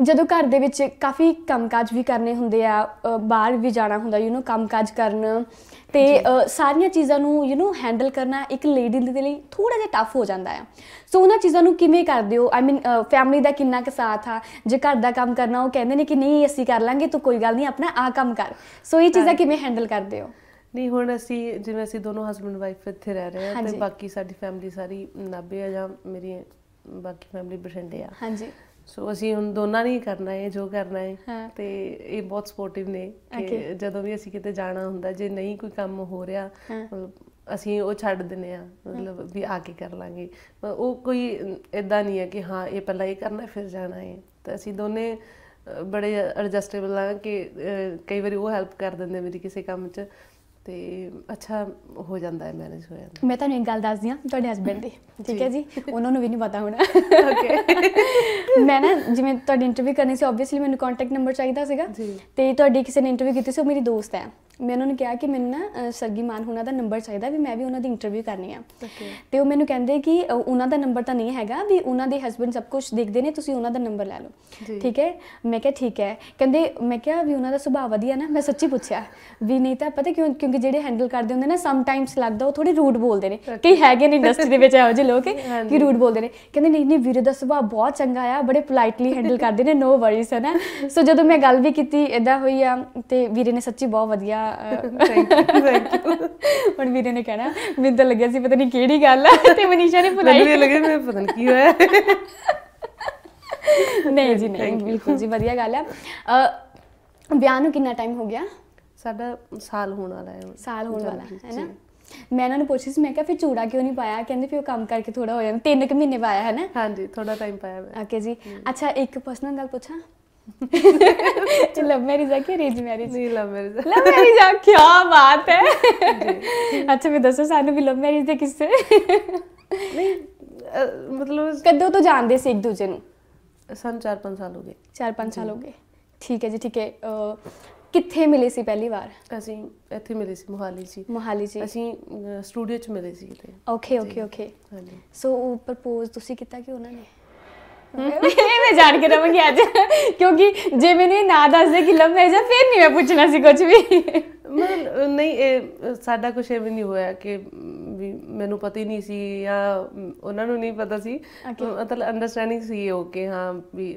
ਜਦੋਂ ਘਰ ਦੇ ਵਿੱਚ ਕਾਫੀ ਕੰਮਕਾਜ ਵੀ ਕਰਨੇ ਹੁੰਦੇ ਆ ਬਾਹਰ ਵੀ ਜਾਣਾ ਹੁੰਦਾ ਯੂ نو ਕੰਮਕਾਜ ਕਰਨ ਤੇ ਸਾਰੀਆਂ ਚੀਜ਼ਾਂ ਨੂੰ ਯੂ نو ਹੈਂਡਲ ਕਰਨਾ ਇੱਕ ਲੇਡੀ ਦੇ ਲਈ ਥੋੜਾ ਜਿਹਾ ਟਫ ਹੋ ਜਾਂਦਾ ਆ ਸੋ ਉਹਨਾਂ ਚੀਜ਼ਾਂ ਨੂੰ ਕਿਵੇਂ ਕਰਦੇ ਹੋ ਆਈ ਮੀਨ ਫੈਮਿਲੀ ਦਾ ਕਿੰਨਾ ਕੁ ਸਾਥ ਆ ਜੇ ਘਰ ਦਾ ਕੰਮ ਕਰਨਾ ਉਹ ਕਹਿੰਦੇ ਨੇ ਕਿ ਨਹੀਂ ਅਸੀਂ ਕਰ ਲਾਂਗੇ ਤੂੰ ਕੋਈ ਗੱਲ ਨਹੀਂ ਆਪਣਾ ਆ ਕੰਮ ਕਰ ਸੋ ਇਹ ਚੀਜ਼ਾਂ ਕਿਵੇਂ ਹੈਂਡਲ ਕਰਦੇ ਹੋ ਨਹੀਂ ਹੁਣ ਅਸੀਂ ਜਿਵੇਂ ਅਸੀਂ ਦੋਨੋਂ ਹਸਬੰਡ ਵਾਈਫ ਇੱਥੇ ਰਹਿ ਰਹੇ ਹਾਂ ਤੇ ਬਾਕੀ ਸਾਡੀ ਫੈਮਿਲੀ ਸਾਰੀ ਨਾਬੇ ਆ ਜਾਂ ਮੇਰੀ ਬਾਕੀ ਫੈਮਿਲੀ ਬਠਿੰਡੇ ਆ ਹਾਂਜੀ ਸੋ ਅਸੀਂ ਹੁਣ ਦੋਨਾਂ ਨੇ ਹੀ ਕਰਨਾ ਹੈ ਜੋ ਕਰਨਾ ਹੈ ਤੇ ਇਹ ਬਹੁਤ ਸਪੋਰਟਿਵ ਨੇ ਕਿ ਜਦੋਂ ਵੀ ਅਸੀਂ ਕਿਤੇ ਜਾਣਾ ਹੁੰਦਾ ਜੇ ਨਹੀਂ ਕੋਈ ਕੰਮ ਹੋ ਰਿਹਾ ਮਤਲਬ ਅਸੀਂ ਉਹ ਛੱਡ ਦਿੰਨੇ ਆ ਮਤਲਬ ਵੀ ਆ ਕੇ ਕਰ ਲਾਂਗੇ ਉਹ ਕੋਈ ਇਦਾਂ ਨਹੀਂ ਹੈ ਕਿ ਹਾਂ ਇਹ ਪਹਿਲਾਂ ਇਹ ਕਰਨਾ ਫਿਰ ਜਾਣਾ ਹੈ ਤਾਂ ਅਸੀਂ ਦੋਨੇ ਬੜੇ ਐਡਜਸਟੇਬਲ ਆ ਕਿ ਕਈ ਵਾਰੀ ਉਹ ਹੈਲਪ ਕਰ ਦਿੰਦੇ ਮੇਰੀ ਕਿਸੇ ਕੰਮ 'ਚ ਤੇ ਅੱਛਾ ਹੋ ਜਾਂਦਾ ਹੈ ਮੈਨੇਜ ਹੋ ਜਾਂਦਾ ਮੈਂ ਤੁਹਾਨੂੰ ਇੱਕ ਗੱਲ ਦੱਸਦੀ ਹਾਂ ਤੁਹਾਡੇ ਹਸਬੰਡ ਦੀ ਠੀਕ ਹੈ ਜੀ ਉਹਨਾਂ ਨੂੰ ਵੀ ਨਹੀਂ ਪਤਾ ਹੋਣਾ ਓਕੇ ਮੈਂ ਨਾ ਜਿਵੇਂ ਤੁਹਾਡੀ ਇੰਟਰਵਿਊ ਕਰਨੀ ਸੀ ਆਬਵੀਅਸਲੀ ਮੈਨੂੰ ਕੰਟੈਕਟ ਨੰਬਰ ਚਾਹੀਦਾ ਸੀਗਾ ਤੇ ਤੁਹਾਡੀ ਕਿਸੇ ਨੇ ਇੰਟਰਵਿਊ ਕੀਤੀ ਸੀ ਉਹ ਮੇਰੀ ਦੋਸਤ ਹੈ ਮੈਂ ਉਹਨਾਂ ਨੂੰ ਕਿਹਾ ਕਿ ਮੈਨੂੰ ਨਾ ਸਰਗੀ ਮਾਨ ਹੁਣਾਂ ਦਾ ਨੰਬਰ ਚਾਹੀਦਾ ਵੀ ਮੈਂ ਵੀ ਉਹਨਾਂ ਦੀ ਇੰਟਰਵਿਊ ਕਰਨੀ ਆ ਤੇ ਉਹ ਮੈਨੂੰ ਕਹਿੰਦੇ ਕਿ ਉਹਨਾਂ ਦਾ ਨੰਬਰ ਤਾਂ ਨਹੀਂ ਹੈਗਾ ਵੀ ਉਹਨਾਂ ਦੇ ਹਸਬੰਡ ਸਭ ਕੁਝ ਦੇਖਦੇ ਨੇ ਤੁਸੀਂ ਉਹਨਾਂ ਦਾ ਨੰਬਰ ਲੈ ਲਓ ਠੀਕ ਹੈ ਮੈਂ ਕਿਹਾ ਠੀਕ ਹੈ ਕਹਿੰਦੇ ਮੈਂ ਕਿਹਾ ਵੀ ਉਹਨਾਂ ਦਾ ਸੁਭਾਅ ਵਧੀਆ ਨਾ ਮੈਂ ਸੱਚੀ ਪੁੱਛਿਆ ਵੀ ਨਹੀਂ ਤਾਂ ਪਤਾ ਕਿਉਂ ਕਿਉਂਕਿ ਜਿਹੜੇ ਹੈਂਡਲ ਕਰਦੇ ਹੁੰਦੇ ਨਾ ਸਮ ਟਾਈਮਸ ਲੱਗਦਾ ਉਹ ਥੋੜੀ ਰੂਡ ਬੋਲਦੇ ਨੇ ਕਈ ਹੈਗੇ ਨੇ ਇੰਡਸਟਰੀ ਦੇ ਵਿੱਚ ਇਹੋ ਜਿਹੇ ਲੋਕ ਕਿ ਰੂਡ ਬੋਲਦੇ ਨੇ ਕਹਿੰਦੇ ਨਹੀਂ ਨਹੀਂ ਵੀਰੇ ਦਾ ਸੁਭਾਅ ਬਹੁਤ ਚੰਗਾ ਆ ਬੜੇ ਪੋਲਾਈਟਲੀ ਹੈਂਡਲ ਕਰਦੇ ਨੇ ਨੋ ਵਰੀਸ ਹੈ ਨਾ ਸੋ ਜਦੋਂ ਮੈਂ ਗੱਲ ਵੀ ਕੀਤੀ ਇਦਾਂ ਹੋਈ ਆ ਤੇ ਵੀਰੇ ਨੇ ਸੱਚੀ ਬਹੁਤ ਵਧੀਆ ਥੈਂਕ ਯੂ ਹੁਣ ਵੀਰੇ ਨੇ ਕਹਿਣਾ ਮੈਨੂੰ ਤਾਂ ਲੱਗਿਆ ਸੀ ਪਤਾ ਨਹੀਂ ਕਿਹੜੀ ਗੱਲ ਹੈ ਤੇ ਮਨੀਸ਼ਾ ਨੇ ਬੁਲਾਈ ਮੈਨੂੰ ਲੱਗਿਆ ਮੈਂ ਪਤਾ ਨਹੀਂ ਕੀ ਹੋਇਆ ਨਹੀਂ ਜੀ ਨਹੀਂ ਬਿਲਕੁਲ ਜੀ ਵਧੀਆ ਗੱਲ ਹੈ ਵਿਆਹ ਨੂੰ ਕਿੰਨਾ ਟਾਈਮ ਹੋ ਗਿਆ ਸਾਡਾ ਸਾਲ ਹੋਣ ਵਾਲਾ ਹੈ ਸਾਲ ਹੋਣ ਵਾਲਾ ਹੈ ਨਾ ਮੈਂ ਇਹਨਾਂ ਨੂੰ ਪੁੱਛੀ ਸੀ ਮੈਂ ਕਿਹਾ ਫਿਰ ਚੂੜਾ ਕਿਉਂ ਨਹੀਂ ਪਾਇਆ ਕਹਿੰਦੇ ਫਿਰ ਉਹ ਕੰਮ ਕਰਕੇ ਥੋੜਾ ਹੋ ਜਾਂਦਾ ਤਿੰਨ ਕੁ ਮਹੀਨੇ ਪਾਇਆ ਹੈ ਨਾ ਹਾਂਜੀ ਥੋੜਾ ਟਾਈਮ ਪਾਇਆ ਮੈਂ ਓਕੇ ਜੀ ਅੱਛਾ ਇੱਕ ਪਰਸਨਲ ਗੱਲ ਪੁੱਛਾਂ लव मैरिज है कि अरेंज मैरिज ਨਹੀਂ ਲਵ ਮੈਰਿਜ ਲਵ ਮੈਰਿਜ ਆ ਕੀ ਬਾਤ ਹੈ ਅੱਛਾ ਵੀ ਦੱਸੋ ਸਾਨੂੰ ਵੀ ਲਵ ਮੈਰਿਜ ਦੇ ਕਿਸ ਕਿੱਸੇ ਨਹੀਂ ਮਤਲਬ ਕਦੋਂ ਤੋਂ ਜਾਣਦੇ ਸੀ ਇੱਕ ਦੂਜੇ ਨੂੰ ਸਾਨੂੰ 4-5 ਸਾਲ ਹੋ ਗਏ 4-5 ਸਾਲ ਹੋ ਗਏ ਠੀਕ ਹੈ ਜੀ ਠੀਕ ਹੈ ਕਿੱਥੇ ਮਿਲੇ ਸੀ ਪਹਿਲੀ ਵਾਰ ਅਸੀਂ ਇੱਥੇ ਮਿਲੇ ਸੀ ਮੁਹਾਲੀ ਜੀ ਮੁਹਾਲੀ ਜੀ ਅਸੀਂ ਸਟੂਡੀਓ 'ਚ ਮਿਲੇ ਸੀ ਕਿਤੇ ਓਕੇ ਓਕੇ ਓਕੇ ਹਾਂਜੀ ਸੋ ਪ੍ਰਪੋਜ਼ ਤੁਸੀਂ ਕੀਤਾ ਕਿ ਉਹਨਾਂ ਨੇ ਮੈਂ ਜਾਣ ਕੇ ਰਵਾਂਗੀ ਅੱਜ ਕਿਉਂਕਿ ਜੇ ਮੈਨੂੰ ਨਾ ਦੱਸਦੇ ਕਿ ਲੰਮੇ ਮੈਰਿਜ ਫਿਰ ਨਹੀਂ ਮੈਂ ਪੁੱਛਣਾ ਸੀ ਕੁਝ ਵੀ ਮੈਂ ਨਹੀਂ ਇਹ ਸਾਡਾ ਕੁਝ ਐਵੇਂ ਨਹੀਂ ਹੋਇਆ ਕਿ ਵੀ ਮੈਨੂੰ ਪਤਾ ਹੀ ਨਹੀਂ ਸੀ ਜਾਂ ਉਹਨਾਂ ਨੂੰ ਨਹੀਂ ਪਤਾ ਸੀ ਮਤਲਬ ਅੰਡਰਸਟੈਂਡਿੰਗ ਸੀ ਉਹ ਕਿ ਹਾਂ ਵੀ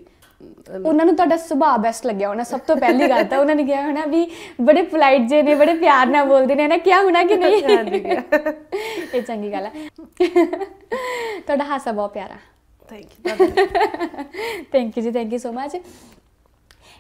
ਉਹਨਾਂ ਨੂੰ ਤੁਹਾਡਾ ਸੁਭਾਅ ਬੈਸਟ ਲੱਗਿਆ ਹੋਣਾ ਸਭ ਤੋਂ ਪਹਿਲੀ ਗੱਲ ਤਾਂ ਉਹਨਾਂ ਨੇ ਕਿਹਾ ਹੋਣਾ ਵੀ ਬੜੇ ਪੋਲਾਈਟ ਜੇ ਨੇ ਬੜੇ ਪਿਆਰ ਨਾਲ ਬੋਲਦੇ ਨੇ ਨਾ ਕਿਹਾ ਹੋਣਾ ਕਿ ਨਹੀਂ ਇਹ ਚੰਗੀ ਗੱਲ ਹੈ ਤੁਹਾਡਾ ਹਾਸਾ ਬਹੁਤ ਪਿਆਰਾ ਥੈਂਕ ਯੂ ਥੈਂਕ ਯੂ ਜੀ thank you so much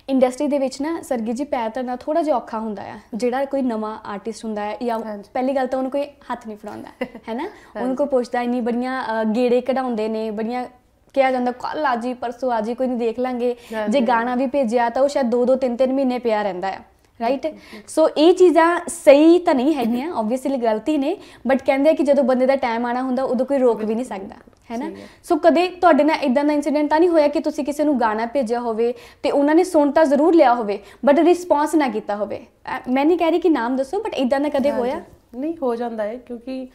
industry ਦੇ ਵਿੱਚ ਨਾ ਸਰਗੀ ਜੀ ਪੈਰ ਧਰਨਾ ਥੋੜਾ ਜਿਹਾ ਔਖਾ ਹੁੰਦਾ ਆ ਜਿਹੜਾ ਕੋਈ ਨਵਾਂ ਆਰਟਿਸਟ ਹੁੰਦਾ ਹੈ ਜਾਂ ਪਹਿਲੀ ਗੱਲ ਤਾਂ ਉਹਨੂੰ ਕੋਈ ਹੱਥ ਨਹੀਂ ਫੜਾਉਂਦਾ ਹੈਨਾ ਉਹਨੂੰ ਕੋ ਪੁੱਛਦਾ ਇੰਨੀ ਬੜੀਆਂ ਗੇੜੇ ਕਢਾਉਂਦੇ ਨੇ ਬੜੀਆਂ ਕਿਹਾ ਜਾਂਦਾ ਕੱਲ ਆਜੀ ਪਰਸੋਂ ਆਜੀ ਕੋਈ ਨਹੀਂ ਦੇਖ ਲਾਂਗੇ ਜੇ ਗਾਣਾ ਵੀ ਭੇਜਿਆ ਤਾਂ ਉਹ ਸ਼ਾਇਦ 2-2 3-3 ਮਹੀਨੇ ਪਿਆ ਰਹਿੰਦਾ ਹੈ ਰਾਈਟ ਸੋ ਇਹ ਚੀਜ਼ਾਂ ਸਹੀ ਤਾਂ ਨਹੀਂ ਹੈਗੀਆਂ ਆਬਵੀਅਸਲੀ ਗਲਤੀ ਨੇ ਬਟ ਕਹਿੰਦੇ ਆ ਕਿ ਜਦੋਂ ਬੰਦੇ ਦਾ ਟਾਈਮ ਆਣਾ ਹੁੰਦਾ ਉਦੋਂ ਕੋਈ ਰੋਕ ਵੀ ਨਹੀਂ ਸਕਦਾ ਹੈਨਾ ਸੋ ਕਦੇ ਤੁਹਾਡੇ ਨਾਲ ਇਦਾਂ ਦਾ ਇਨਸੀਡੈਂਟ ਤਾਂ ਨਹੀਂ ਹੋਇਆ ਕਿ ਤੁਸੀਂ ਕਿਸੇ ਨੂੰ ਗਾਣਾ ਭੇਜਿਆ ਹੋਵੇ ਤੇ ਉਹਨਾਂ ਨੇ ਸੁਣ ਤਾਂ ਜ਼ਰੂਰ ਲਿਆ ਹੋਵੇ ਬਟ ਰਿਸਪੌਂਸ ਨਾ ਕੀਤਾ ਹੋਵੇ ਮੈਂ ਨਹੀਂ ਕਹਿ ਰਹੀ ਕਿ ਨਾਮ ਦੱਸੋ ਬਟ ਇਦਾਂ ਦਾ ਕਦੇ ਹੋਇਆ ਨਹੀਂ ਹੋ ਜਾਂਦਾ ਹੈ ਕਿਉਂਕਿ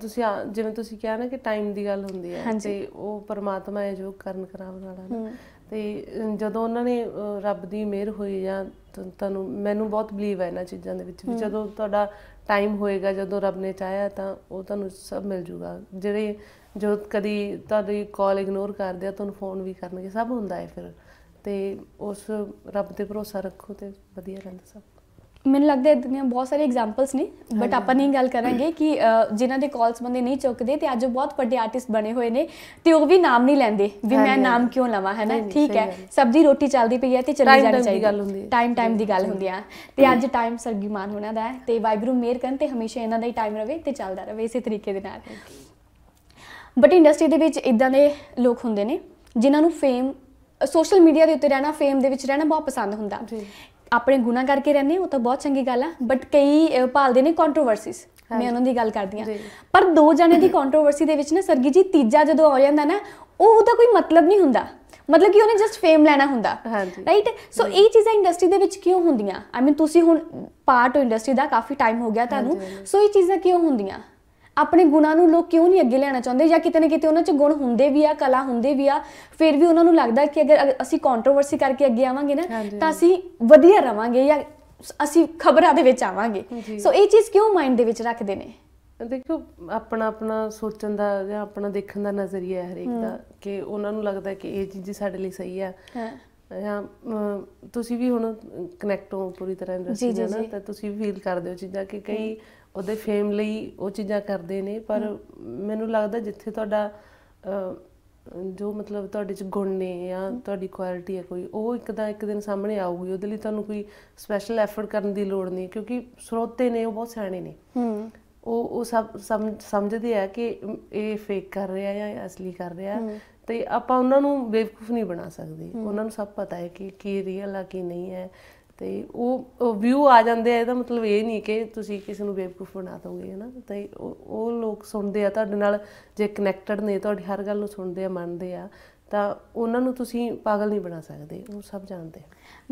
ਤੁਸੀਂ ਜਿਵੇਂ ਤੁਸੀਂ ਕਿਹਾ ਨਾ ਕਿ ਟਾਈਮ ਦੀ ਗੱਲ ਹੁੰਦੀ ਹੈ ਤੇ ਉਹ ਪਰਮਾਤਮਾ ਹੈ ਜੋ ਕਰਨ ਕਰਾਉਣ ਵਾਲਾ ਤੇ ਜਦੋਂ ਉਹਨਾਂ ਨੇ ਰੱਬ ਦੀ ਮਿਹਰ ਹੋਈ ਜਾਂ ਤੁਹਾਨੂੰ ਮੈਨੂੰ ਬਹੁਤ ਬਲੀਵ ਹੈ ਇਹਨਾਂ ਚੀਜ਼ਾਂ ਦੇ ਵਿੱਚ ਵੀ ਜਦੋਂ ਤੁਹਾਡਾ ਟਾਈਮ ਹੋਏਗਾ ਜਦੋਂ ਰੱਬ ਨੇ ਚਾਹਿਆ ਤਾਂ ਉਹ ਤੁਹਾਨੂੰ ਸਭ ਮਿਲ ਜੂਗਾ ਜਿਹੜੇ ਜੋ ਕਦੀ ਤੁਹਾਡੀ ਕਾਲ ਇਗਨੋਰ ਕਰਦੇ ਆ ਤੁਹਾਨੂੰ ਫੋਨ ਵੀ ਕਰਨਗੇ ਸਭ ਹੁੰਦਾ ਹੈ ਫਿਰ ਤੇ ਉਸ ਰੱਬ ਤੇ ਭਰੋਸਾ ਰੱਖੋ ਤੇ ਵਧੀਆ ਰਹਿੰਦਾ ਸਭ ਮੈਨੂੰ ਲੱਗਦਾ ਇਦਾਂ ਦੀਆਂ ਬਹੁਤ ਸਾਰੇ ਐਗਜ਼ਾਮਪਲਸ ਨੇ ਬਟ ਆਪਾਂ ਨਹੀਂ ਗੱਲ ਕਰਾਂਗੇ ਕਿ ਜਿਨ੍ਹਾਂ ਦੇ ਕਾਲਸ ਬੰਦੇ ਨਹੀਂ ਚੁੱਕਦੇ ਤੇ ਅੱਜ ਉਹ ਬਹੁਤ ਵੱਡੇ ਆਰਟਿਸਟ ਬਣੇ ਹੋਏ ਨੇ ਤੇ ਉਹ ਵੀ ਨਾਮ ਨਹੀਂ ਲੈਂਦੇ ਵੀ ਮੈਂ ਨਾਮ ਕਿਉਂ ਲਵਾਂ ਹੈ ਨਾ ਠੀਕ ਹੈ ਸਭ ਦੀ ਰੋਟੀ ਚੱਲਦੀ ਪਈ ਹੈ ਤੇ ਚੱਲੀ ਜਾਣੀ ਚਾਹੀਦੀ ਹੈ ਟਾਈਮ ਟਾਈਮ ਦੀ ਗੱਲ ਹੁੰਦੀ ਆ ਤੇ ਅੱਜ ਟਾਈਮ ਸਰਗੀਮਾਨ ਹੋਣਾ ਦਾ ਹੈ ਤੇ ਵਾਈਬਰੂ ਮੇਰ ਕਰਨ ਤੇ ਹਮੇਸ਼ਾ ਇਹਨਾਂ ਦਾ ਹੀ ਟਾਈਮ ਰਵੇ ਤੇ ਚੱਲਦਾ ਰਵੇ ਇਸੇ ਤਰੀਕੇ ਦੇ ਨਾਲ ਬਟ ਇੰਡਸਟਰੀ ਦੇ ਵਿੱਚ ਇਦਾਂ ਦੇ ਲੋਕ ਹੁੰਦੇ ਨੇ ਜਿਨ੍ਹਾਂ ਨੂੰ ਫੇਮ ਸੋਸ਼ਲ ਮੀਡੀਆ ਦੇ ਉੱਤੇ ਰਹਿਣਾ ਫੇਮ ਦੇ ਵਿੱਚ ਰਹਿਣਾ ਬਹੁਤ ਪਸੰਦ ਹੁੰਦਾ ਆਪਣੇ ਗੁਨਾ ਕਰਕੇ ਰਹਿੰਦੇ ਹੋ ਤਾਂ ਬਹੁਤ ਚੰਗੀ ਗੱਲ ਆ ਬਟ ਕਈ ਭਾਲਦੇ ਨੇ ਕੰਟਰੋਵਰਸੀਸ ਮੈਂ ਉਹਨਾਂ ਦੀ ਗੱਲ ਕਰਦੀ ਆ ਪਰ ਦੋ ਜਣੇ ਦੀ ਕੰਟਰੋਵਰਸੀ ਦੇ ਵਿੱਚ ਨਾ ਸਰਗੀ ਜੀ ਤੀਜਾ ਜਦੋਂ ਆ ਜਾਂਦਾ ਨਾ ਉਹ ਉਹਦਾ ਕੋਈ ਮਤਲਬ ਨਹੀਂ ਹੁੰਦਾ ਮਤਲਬ ਕਿ ਉਹਨੇ ਜਸਟ ਫੇਮ ਲੈਣਾ ਹੁੰਦਾ ਰਾਈਟ ਸੋ ਇਹ ਚੀਜ਼ਾਂ ਇੰਡਸਟਰੀ ਦੇ ਵਿੱਚ ਕਿਉਂ ਹੁੰਦੀਆਂ ਆਈ ਮੀਨ ਤੁਸੀਂ ਹੁਣ ਪਾਰਟ ਹੋ ਇੰਡਸਟਰੀ ਦਾ ਕਾਫੀ ਟਾਈਮ ਹੋ ਗਿਆ ਤੁਹਾਨੂੰ ਸੋ ਇਹ ਚੀਜ਼ਾਂ ਕਿਉਂ ਹੁੰਦੀਆਂ ਆਪਣੇ ਗੁਣਾਂ ਨੂੰ ਲੋਕ ਕਿਉਂ ਨਹੀਂ ਅੱਗੇ ਲੈਣਾ ਚਾਹੁੰਦੇ ਜਾਂ ਕਿਤੇ ਨਾ ਕਿਤੇ ਉਹਨਾਂ 'ਚ ਗੁਣ ਹੁੰਦੇ ਵੀ ਆ ਕਲਾ ਹੁੰਦੇ ਵੀ ਆ ਫਿਰ ਵੀ ਉਹਨਾਂ ਨੂੰ ਲੱਗਦਾ ਕਿ ਅਗਰ ਅਸੀਂ ਕੰਟਰੋਵਰਸੀ ਕਰਕੇ ਅੱਗੇ ਆਵਾਂਗੇ ਨਾ ਤਾਂ ਅਸੀਂ ਵਧੀਆ ਰਵਾਂਗੇ ਜਾਂ ਅਸੀਂ ਖਬਰਾਂ ਦੇ ਵਿੱਚ ਆਵਾਂਗੇ ਸੋ ਇਹ ਚੀਜ਼ ਕਿਉਂ ਮਾਈਂਡ ਦੇ ਵਿੱਚ ਰੱਖਦੇ ਨੇ ਦੇਖੋ ਆਪਣਾ ਆਪਣਾ ਸੋਚਣ ਦਾ ਜਾਂ ਆਪਣਾ ਦੇਖਣ ਦਾ ਨਜ਼ਰੀਆ ਹੈ ਹਰੇਕ ਦਾ ਕਿ ਉਹਨਾਂ ਨੂੰ ਲੱਗਦਾ ਕਿ ਇਹ ਚੀਜ਼ ਸਾਡੇ ਲਈ ਸਹੀ ਆ ਜਾਂ ਤੁਸੀਂ ਵੀ ਹੁਣ ਕਨੈਕਟ ਹੋ ਪੂਰੀ ਤਰ੍ਹਾਂ ਇੰਡਸਟਰੀ ਨਾਲ ਤਾਂ ਤੁਸੀਂ ਫੀਲ ਕਰਦੇ ਹੋ ਚੀਜ਼ਾਂ ਕਿ ਕਈ ਉਹਦੇ ਫੇਮ ਲਈ ਉਹ ਚੀਜ਼ਾਂ ਕਰਦੇ ਨੇ ਪਰ ਮੈਨੂੰ ਲੱਗਦਾ ਜਿੱਥੇ ਤੁਹਾਡਾ ਜੋ ਮਤਲਬ ਤੁਹਾਡੇ ਚ ਗੁਣ ਨੇ ਜਾਂ ਤੁਹਾਡੀ ਕੁਆਲਿਟੀ ਹੈ ਕੋਈ ਉਹ ਇੱਕ ਦਾ ਇੱਕ ਦਿਨ ਸਾਹਮਣੇ ਆਊਗੀ ਉਹਦੇ ਲਈ ਤੁਹਾਨੂੰ ਕੋਈ ਸਪੈਸ਼ਲ ਐਫਰਟ ਕਰਨ ਦੀ ਲੋੜ ਨਹੀਂ ਕਿਉਂਕਿ ਸਰੋਤੇ ਨੇ ਉਹ ਬਹੁਤ ਸਿਆਣੇ ਨੇ ਹੂੰ ਉਹ ਉਹ ਸਭ ਸਮਝਦੇ ਆ ਕਿ ਇਹ ਫੇਕ ਕਰ ਰਿਹਾ ਜਾਂ ਅਸਲੀ ਕਰ ਰਿਹਾ ਤੇ ਆਪਾਂ ਉਹਨਾਂ ਨੂੰ ਬੇਵਕੂਫ ਨਹੀਂ ਬਣਾ ਸਕਦੇ ਉਹਨਾਂ ਨੂੰ ਸਭ ਪਤਾ ਹੈ ਕਿ ਕੀ ਰੀਅਲ ਆ ਕੀ ਨਹੀਂ ਹੈ ਤੇ ਉਹ ਵਿਊ ਆ ਜਾਂਦੇ ਆ ਇਹਦਾ ਮਤਲਬ ਇਹ ਨਹੀਂ ਕਿ ਤੁਸੀਂ ਕਿਸੇ ਨੂੰ ਬੇਵਕੂਫ ਬਣਾ ਦੋਗੇ ਹਨਾ ਤੇ ਉਹ ਲੋਕ ਸੁਣਦੇ ਆ ਤੁਹਾਡੇ ਨਾਲ ਜੇ ਕਨੈਕਟਡ ਨੇ ਤੁਹਾਡੀ ਹਰ ਗੱਲ ਨੂੰ ਸੁਣਦੇ ਆ ਮੰਨਦੇ ਆ ਤਾਂ ਉਹਨਾਂ ਨੂੰ ਤੁਸੀਂ ਪਾਗਲ ਨਹੀਂ ਬਣਾ ਸਕਦੇ ਉਹ ਸਭ ਜਾਣਦੇ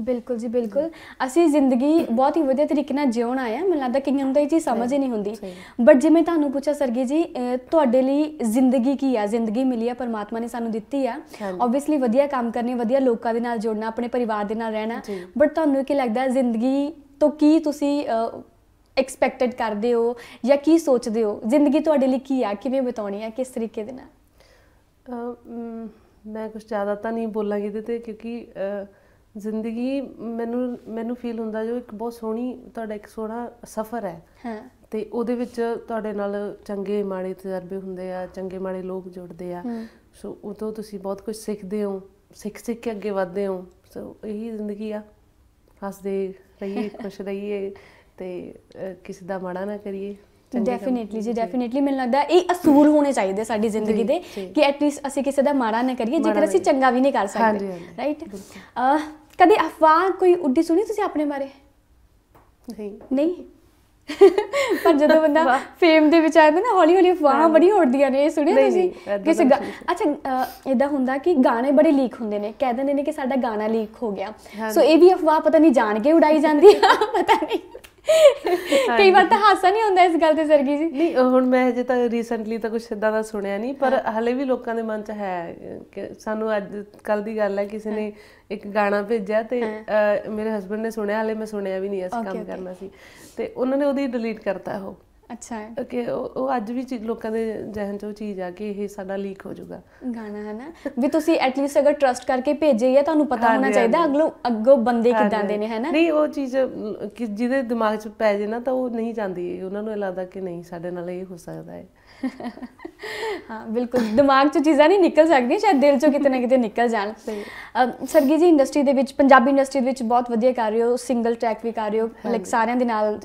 ਬਿਲਕੁਲ ਜੀ ਬਿਲਕੁਲ ਅਸੀਂ ਜ਼ਿੰਦਗੀ ਬਹੁਤ ਹੀ ਵਧੀਆ ਤਰੀਕੇ ਨਾਲ ਜਿਉਣ ਆਇਆ ਮੈਨੂੰ ਲੱਗਦਾ ਕਿ ਇਹਨਾਂ ਦਾ ਇਹ ਚੀਜ਼ ਸਮਝ ਹੀ ਨਹੀਂ ਹੁੰਦੀ ਬਟ ਜਿਵੇਂ ਤੁਹਾਨੂੰ ਪੁੱਛਿਆ ਸਰਗੀ ਜੀ ਤੁਹਾਡੇ ਲਈ ਜ਼ਿੰਦਗੀ ਕੀ ਆ ਜ਼ਿੰਦਗੀ ਮਿਲੀ ਆ ਪਰਮਾਤਮਾ ਨੇ ਸਾਨੂੰ ਦਿੱਤੀ ਆ ਆਬਵੀਅਸਲੀ ਵਧੀਆ ਕੰਮ ਕਰਨੇ ਵਧੀਆ ਲੋਕਾਂ ਦੇ ਨਾਲ ਜੁੜਨਾ ਆਪਣੇ ਪਰਿਵਾਰ ਦੇ ਨਾਲ ਰਹਿਣਾ ਬਟ ਤੁਹਾਨੂੰ ਕੀ ਲੱਗਦਾ ਜ਼ਿੰਦਗੀ ਤੋਂ ਕੀ ਤੁਸੀਂ ਐਕਸਪੈਕਟਡ ਕਰਦੇ ਹੋ ਜਾਂ ਕੀ ਸੋਚਦੇ ਹੋ ਜ਼ਿੰਦਗੀ ਤੁਹਾਡੇ ਲਈ ਕੀ ਆ ਕਿਵੇਂ ਬਤਾਉਣੀ ਆ ਕਿਸ ਤਰੀਕੇ ਦੇ ਨਾਲ ਮੈਂ ਕੁਝ ਜ਼ਿਆਦਾ ਤਾਂ ਨਹੀਂ ਬੋਲਾਂਗੀ ਇਹਦੇ ਤੇ ਕਿਉਂਕਿ ਜ਼ਿੰਦਗੀ ਮੈਨੂੰ ਮੈਨੂੰ ਫੀਲ ਹੁੰਦਾ ਜੋ ਇੱਕ ਬਹੁਤ ਸੋਹਣੀ ਤੁਹਾਡਾ ਇੱਕ ਸੋਹਣਾ ਸਫ਼ਰ ਹੈ ਹਾਂ ਤੇ ਉਹਦੇ ਵਿੱਚ ਤੁਹਾਡੇ ਨਾਲ ਚੰਗੇ ਮਾੜੇ ਤਜਰਬੇ ਹੁੰਦੇ ਆ ਚੰਗੇ ਮਾੜੇ ਲੋਕ ਜੁੜਦੇ ਆ ਸੋ ਉਦੋਂ ਤੁਸੀਂ ਬਹੁਤ ਕੁਝ ਸਿੱਖਦੇ ਹੋ ਸਿੱਖ ਸਿੱਖ ਕੇ ਅੱਗੇ ਵਧਦੇ ਹੋ ਸੋ ਇਹੀ ਜ਼ਿੰਦਗੀ ਆ ਹੱਸਦੇ ਰਹੀਏ ਖੁਸ਼ ਰਹੀਏ ਤੇ ਕਿਸੇ ਦਾ ਮਾੜਾ ਨਾ ਕਰੀਏ ਡੈਫੀਨਿਟਲੀ ਜੀ ਡੈਫੀਨਿਟਲੀ ਮੈਨੂੰ ਲੱਗਦਾ ਇਹ ਅਸੂਲ ਹੋਣੇ ਚਾਹੀਦੇ ਸਾਡੀ ਜ਼ਿੰਦਗੀ ਦੇ ਕਿ ਐਟ ਲੀਸਟ ਅਸੀਂ ਕਿਸੇ ਦਾ ਮਾੜਾ ਨਾ ਕਰੀਏ ਜੇਕਰ ਅਸੀਂ ਚੰਗਾ ਵੀ ਨਹੀਂ ਕਰ ਸਕਦੇ ਰਾਈਟ ਕਦੇ ਅਫਵਾਹ ਕੋਈ ਉੱਡੀ ਸੁਣੀ ਤੁਸੀਂ ਆਪਣੇ ਬਾਰੇ ਨਹੀਂ ਨਹੀਂ ਪਰ ਜਦੋਂ ਬੰਦਾ ਫੇਮ ਦੇ ਵਿੱਚ ਆਇਆ ਨਾ ਹੌਲੀ ਹੌਲੀ ਅਫਵਾਹਾਂ ਬੜੀ ਉੜਦੀਆਂ ਨੇ ਇਹ ਸੁਣਿਆ ਤੁਸੀਂ ਕਿਸੇ ਅੱਛਾ ਇਦਾਂ ਹੁੰਦਾ ਕਿ ਗਾਣੇ ਬੜੇ ਲੀਕ ਹੁੰਦੇ ਨੇ ਕਹਿ ਦਿੰਦੇ ਨੇ ਕਿ ਸਾਡਾ ਗਾਣਾ ਲੀਕ ਹੋ ਗਿਆ ਸੋ ਇਹ ਵੀ ਅਫਵਾਹ ਪਤਾ ਨਹੀਂ ਜਾਣ ਕੇ ਉਡਾਈ ਜਾਂਦੀ ਪਤਾ ਨਹੀਂ ਕਈ ਵਾਰ ਤਾਂ ਹਾਸਾ ਨਹੀਂ ਹੁੰਦਾ ਇਸ ਗੱਲ ਤੇ ਸਰਗੀ ਜੀ ਨਹੀਂ ਹੁਣ ਮੈਂ ਹਜੇ ਤਾਂ ਰੀਸੈਂਟਲੀ ਤਾਂ ਕੁਝ ਇਦਾਂ ਦਾ ਸੁਣਿਆ ਨਹੀਂ ਪਰ ਹਲੇ ਵੀ ਲੋਕਾਂ ਦੇ ਮਨ 'ਚ ਹੈ ਕਿ ਸਾਨੂੰ ਅੱਜ ਕੱਲ ਦੀ ਗੱਲ ਹੈ ਕਿਸੇ ਨੇ ਇੱਕ ਗਾਣਾ ਭੇਜਿਆ ਤੇ ਮੇਰੇ ਹਸਬੰਡ ਨੇ ਸੁਣਿਆ ਹਲੇ ਮੈਂ ਸੁਣਿਆ ਵੀ ਨਹੀਂ ਅਸੀਂ ਕੰਮ ਕਰਨਾ ਸੀ ਤੇ ਉਹਨਾਂ ਨੇ ਉਹਦੀ ਡਿਲੀਟ ਕਰਤਾ ਉਹ ਅੱਛਾ ਹੈ ਕਿ ਉਹ ਅੱਜ ਵੀ ਚੀਜ਼ ਲੋਕਾਂ ਦੇ ਜਹਨ ਤੋਂ ਚੀਜ਼ ਆ ਕਿ ਇਹ ਸਾਡਾ ਲੀਕ ਹੋ ਜਾਊਗਾ ਗਾਣਾ ਹੈ ਨਾ ਵੀ ਤੁਸੀਂ ਐਟ ਲੀਸਟ ਅਗਰ ਟਰਸਟ ਕਰਕੇ ਭੇਜੇ ਹੈ ਤੁਹਾਨੂੰ ਪਤਾ ਹੋਣਾ ਚਾਹੀਦਾ ਅਗਲੋ ਅੱਗੋ ਬੰਦੇ ਕਿਦਾਂ ਦੇ ਨੇ ਹੈ ਨਾ ਨਹੀਂ ਉਹ ਚੀਜ਼ ਜਿਹਦੇ ਦਿਮਾਗ 'ਚ ਪੈ ਜੇ ਨਾ ਤਾਂ ਉਹ ਨਹੀਂ ਜਾਂਦੀ ਉਹਨਾਂ ਨੂੰ ਇਹ ਲੱਗਦਾ ਕਿ ਨਹੀਂ ਸਾਡੇ ਨਾਲ ਇਹ ਹੋ ਸਕਦਾ ਹੈ ਹਾਂ ਬਿਲਕੁਲ ਦਿਮਾਗ 'ਚ ਚੀਜ਼ਾਂ ਨਹੀਂ ਨਿਕਲ ਸਕਦੀਆਂ ਸ਼ਾਇਦ ਦਿਲ 'ਚੋਂ ਕਿਤੇ ਨਾ ਕਿਤੇ ਨਿਕਲ ਜਾਣ ਸਰਗੀ ਜੀ ਇੰਡਸਟਰੀ ਦੇ ਵਿੱਚ ਪੰਜਾਬੀ ਇੰਡਸਟਰੀ ਦੇ ਵਿੱਚ ਬਹੁਤ ਵਧੀਆ ਕਰ ਰਹੇ ਹੋ ਸਿੰਗਲ ਟਰੈਕ ਵੀ ਕਰ ਰਹੇ ਹੋ ਲਾਈਕ ਸਾਰਿਆਂ ਦੇ ਨਾਲ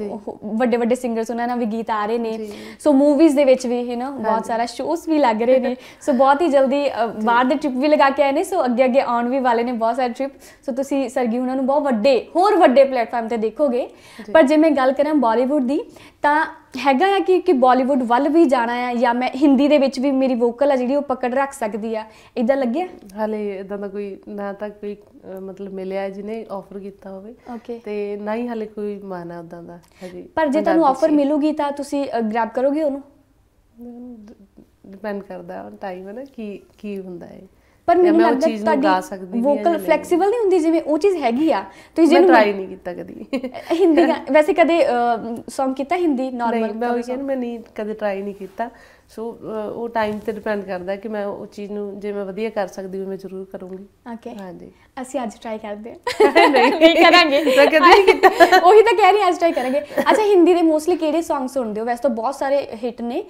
ਵੱਡੇ ਵੱਡੇ ਸਿੰਗਰਸ ਉਹਨਾਂ ਨਾਲ ਵੀ ਗੀਤ ਆ ਰਹੇ ਨੇ ਸੋ ਮੂਵੀਜ਼ ਦੇ ਵਿੱਚ ਵੀ ਯੂ نو ਬਹੁਤ ਸਾਰਾ ਸ਼ੋਸ ਵੀ ਲੱਗ ਰਹੇ ਨੇ ਸੋ ਬਹੁਤ ਹੀ ਜਲਦੀ ਬਾਹਰ ਦੇ ਟ੍ਰਿਪ ਵੀ ਲਗਾ ਕੇ ਆਏ ਨੇ ਸੋ ਅੱਗੇ ਅੱਗੇ ਆਉਣ ਵੀ ਵਾਲੇ ਨੇ ਬਹੁਤ ਸਾਰੇ ਟ੍ਰਿਪ ਸੋ ਤੁਸੀਂ ਸਰਗੀ ਉਹਨਾਂ ਨੂੰ ਬਹੁਤ ਵੱਡੇ ਹੋਰ ਵੱਡੇ ਪਲੇਟਫਾਰਮ ਤੇ ਦੇਖੋਗੇ ਪਰ ਜੇ ਮੈਂ ਗੱਲ ਕਰਾਂ ਬਾਲੀਵੁੱਡ ਦੀ ਤਾਂ ਹੈਗਾ ਆ ਕਿ ਕਿ ਬਾਲੀਵੁੱਡ ਵੱਲ ਵੀ ਜਾਣਾ ਆ ਜਾਂ ਮੈਂ ਹਿੰਦੀ ਦੇ ਵਿੱਚ ਵੀ ਮੇਰੀ ਵੋਕਲ ਆ ਜਿਹੜੀ ਉਹ ਪਕੜ ਰੱਖ ਸਕਦੀ ਆ ਇਦਾਂ ਲੱਗਿਆ ਹਲੇ ਇਦਾਂ ਦਾ ਕੋਈ ਨਾ ਤਾਂ ਕੋਈ ਮਤਲਬ ਮਿਲਿਆ ਜਿਹਨੇ ਆਫਰ ਕੀਤਾ ਹੋਵੇ ਤੇ ਨਾ ਹੀ ਹਲੇ ਕੋਈ ਮਾਨਾ ਉਦਾਂ ਦਾ ਹਜੇ ਪਰ ਜੇ ਤੁਹਾਨੂੰ ਆਫਰ ਮਿਲੂਗੀ ਤਾਂ ਤੁਸੀਂ ਗ੍ਰੈਬ ਕਰੋਗੇ ਉਹਨੂੰ ਡਿਪੈਂਡ ਕਰਦਾ ਹੈ ਟਾਈਮ ਹੈ ਨਾ ਕੀ ਕੀ ਹੁੰਦਾ ਹੈ ਪਰ ਮੈਨੂੰ ਲੱਗਦਾ ਤੁਹਾਡੀ ਵੋਕਲ ਫਲੈਕਸੀਬਲ ਨਹੀਂ ਹੁੰਦੀ ਜਿਵੇਂ ਉਹ ਚੀਜ਼ ਹੈਗੀ ਆ ਤੁਸੀਂ ਜਿਹਨੂੰ ਮੈਂ ਟਰਾਈ ਨਹੀਂ ਕੀਤਾ ਕਦੀ ਹਿੰਦੀ ਵੈਸੇ ਕਦੇ ਸੌਂਗ ਕੀਤਾ ਹਿੰਦੀ ਨਾਰਮਲ ਮੈਂ ਉਹ ਜਨ ਮੈਂ ਨਹੀਂ ਕਦੇ ਟਰਾਈ ਨਹੀਂ ਕੀਤਾ ਸੋ ਉਹ ਟਾਈਮ ਤੇ ਡਿਪੈਂਡ ਕਰਦਾ ਕਿ ਮੈਂ ਉਹ ਚੀਜ਼ ਨੂੰ ਜੇ ਮੈਂ ਵਧੀਆ ਕਰ ਸਕਦੀ ਹਾਂ ਮੈਂ ਜ਼ਰੂਰ ਕਰੂੰਗੀ ਓਕੇ ਹਾਂਜੀ ਅਸੀਂ ਅੱਜ ਟਰਾਈ ਕਰਦੇ ਹਾਂ ਨਹੀਂ ਕਰਾਂਗੇ ਤਾਂ ਕਦੇ ਨਹੀਂ ਕੀਤਾ ਉਹੀ ਤਾਂ ਕਹਿ ਰਹੀ ਅੱਜ ਟਰਾਈ ਕਰਾਂਗੇ ਅੱਛਾ ਹਿੰਦੀ ਦੇ ਮੋਸਟਲੀ ਕਿਹੜੇ ਸੌਂਗ ਸੁਣਦੇ ਹੋ ਵੈਸੇ ਤਾਂ ਬਹੁਤ ਸਾਰੇ ਹਿੱਟ ਨੇ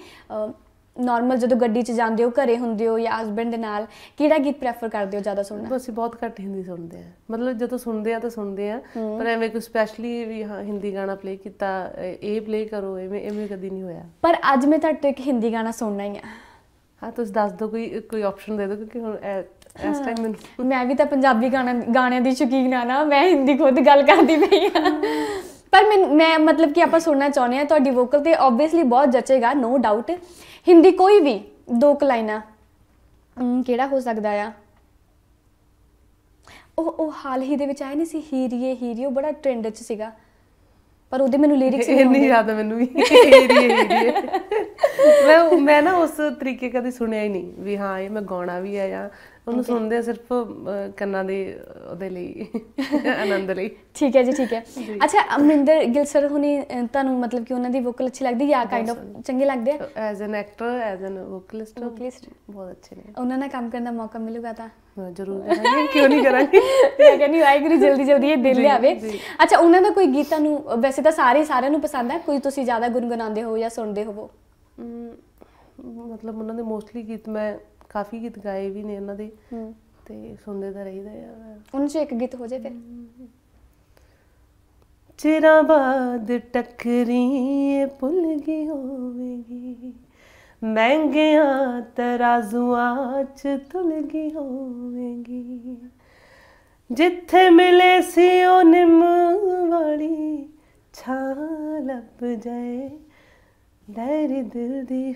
ਨਾਰਮਲ ਜਦੋਂ ਗੱਡੀ 'ਚ ਜਾਂਦੇ ਹੋ ਘਰੇ ਹੁੰਦੇ ਹੋ ਜਾਂ ਹਸਬੰਡ ਦੇ ਨਾਲ ਕਿਹੜਾ ਗੀਤ ਪ੍ਰੈਫਰ ਕਰਦੇ ਹੋ ਜ਼ਿਆਦਾ ਸੁਣਨਾ ਅਸੀਂ ਬਹੁਤ ਘੱਟ ਹਿੰਦੀ ਸੁਣਦੇ ਆ ਮਤਲਬ ਜਦੋਂ ਸੁਣਦੇ ਆ ਤਾਂ ਸੁਣਦੇ ਆ ਪਰ ਐਵੇਂ ਕੋਈ ਸਪੈਸ਼ਲੀ ਵੀ ਹਾਂ ਹਿੰਦੀ ਗਾਣਾ ਪਲੇ ਕੀਤਾ ਇਹ ਪਲੇ ਕਰੋ ਐਵੇਂ ਐਵੇਂ ਕਦੀ ਨਹੀਂ ਹੋਇਆ ਪਰ ਅੱਜ ਮੈਂ ਤੁਹਾਡੇ ਤੋਂ ਇੱਕ ਹਿੰਦੀ ਗਾਣਾ ਸੁਣਨਾ ਹੀ ਆ ਹਾਂ ਤੁਸੀਂ ਦੱਸ ਦਿਓ ਕੋਈ ਕੋਈ ਆਪਸ਼ਨ ਦੇ ਦਿਓ ਕਿਉਂਕਿ ਹੁਣ ਇਸ ਟਾਈਮ ਮੈਂ ਵੀ ਤਾਂ ਪੰਜਾਬੀ ਗਾਣਾ ਗਾਣਿਆਂ ਦੀ ਸ਼ੌਕੀਨ ਆ ਨਾ ਮੈਂ ਹਿੰਦੀ ਖੁਦ ਗੱਲ ਕਰਦੀ ਪਈ ਆ ਪਰ ਮੈਂ ਮਤਲਬ ਕਿ ਆਪਾਂ ਸੁਣਨਾ ਚਾਹੁੰਦੇ ਆ ਤੁਹਾਡੀ ਵੋਕਲ ਤੇ ਆਬਵੀਅਸਲੀ ਬਹੁਤ ਜਚੇਗਾ ਨੋ ਡਾਊਟ ਹਿੰਦੀ ਕੋਈ ਵੀ ਦੋ ਕੁ ਲਾਈਨਾਂ ਕਿਹੜਾ ਹੋ ਸਕਦਾ ਆ ਉਹ ਉਹ ਹਾਲ ਹੀ ਦੇ ਵਿੱਚ ਆਇਆ ਨਹੀਂ ਸੀ ਹੀਰੀਏ ਹੀਰੀਓ ਬੜਾ ਟ੍ਰੈਂਡ 'ਚ ਸੀਗਾ ਪਰ ਉਹਦੇ ਮੈਨੂੰ ਲਿਰਿਕਸ ਨਹੀਂ ਯਾਦ ਆ ਯਾਦ ਮੈਨੂੰ ਵੀ ਹੀਰੀਏ ਹੀਰੀਏ ਮੈਂ ਮੈਂ ਨਾ ਉਸ ਤਰੀਕੇ ਕਦੇ ਸੁਣਿਆ ਹੀ ਨਹੀਂ ਵੀ ਹਾਂ ਇਹ ਮੈਂ ਗਾਉਣਾ ਵੀ ਆ ਜਾਂ ਉਹਨੂੰ ਸੁਣਦੇ ਸਿਰਫ ਕੰਨਾਂ ਦੇ ਉਹਦੇ ਲਈ ਆਨੰਦ ਲਈ ਠੀਕ ਹੈ ਜੀ ਠੀਕ ਹੈ ਅੱਛਾ ਅਮਿੰਦਰ ਗਿੱਲ ਸਰ ਹੁਣੀ ਤੁਹਾਨੂੰ ਮਤਲਬ ਕਿ ਉਹਨਾਂ ਦੀ ਵੋਕਲ ਅੱਛੀ ਲੱਗਦੀ ਜਾਂ ਕਾਈਂਡ ਆਫ ਚੰਗੇ ਲੱਗਦੇ ਆ as an actor as an vocalist vocalist ਬਹੁਤ ਅੱਛੇ ਨੇ ਉਹਨਾਂ ਨਾਲ ਕੰਮ ਕਰਨ ਦਾ ਮੌਕਾ ਮਿਲੂਗਾ ਤਾਂ ਜ਼ਰੂਰ ਕਰਾਂਗੇ ਕਿਉਂ ਨਹੀਂ ਕਰਾਂਗੇ ਮੈਂ ਕਹਿੰਦੀ ਵਾਹਿਗੁਰੂ ਜਲਦੀ ਜਲਦੀ ਇਹ ਦਿਲ ਲਿਆਵੇ ਅੱਛਾ ਉਹਨਾਂ ਦਾ ਕੋਈ ਗੀਤਾਂ ਨੂੰ ਵੈਸੇ ਤਾਂ ਸਾਰੇ ਸਾਰਿਆਂ ਨੂੰ ਪਸੰਦ ਹੈ ਕੋਈ ਤੁਸੀਂ ਜ਼ਿਆਦਾ ਗੁੰਗਣਾਉਂਦੇ ਹੋ ਜਾਂ ਸੁਣਦੇ ਹੋਵੋ ਮਤਲਬ ਉਹਨਾਂ ਦੇ ਮੋਸਟਲੀ ਗੀਤ ਮੈਂ ਕਾਫੀ ਗੀਤ ਗਾਏ ਵੀ ਨੇ ਇਹਨਾਂ ਦੇ ਤੇ ਸੁਣਦੇ ਤਾਂ ਰਹੀਦਾ ਆ ਉਹਨਾਂ ਚ ਇੱਕ ਗੀਤ ਹੋ ਜੇ ਫਿਰ ਚਿਰਾਂ ਬਾਦ ਟੱਕਰੀ ਪੁੱਲ ਗਈ ਹੋਵੇਗੀ ਮਹਿੰਗਿਆਂ ਤਰਾਜ਼ੂਆਂ 'ਚ ਤੁਲ ਗਈ ਹੋਵੇਗੀ ਜਿੱਥੇ ਮਿਲੇ ਸੀ ਉਹ ਨਿੰਮ ਵਾਲੀ ਛਾਂ ਲੱਭ ਜਾਏ ਦਰਦ ਦਿਲ ਦੀ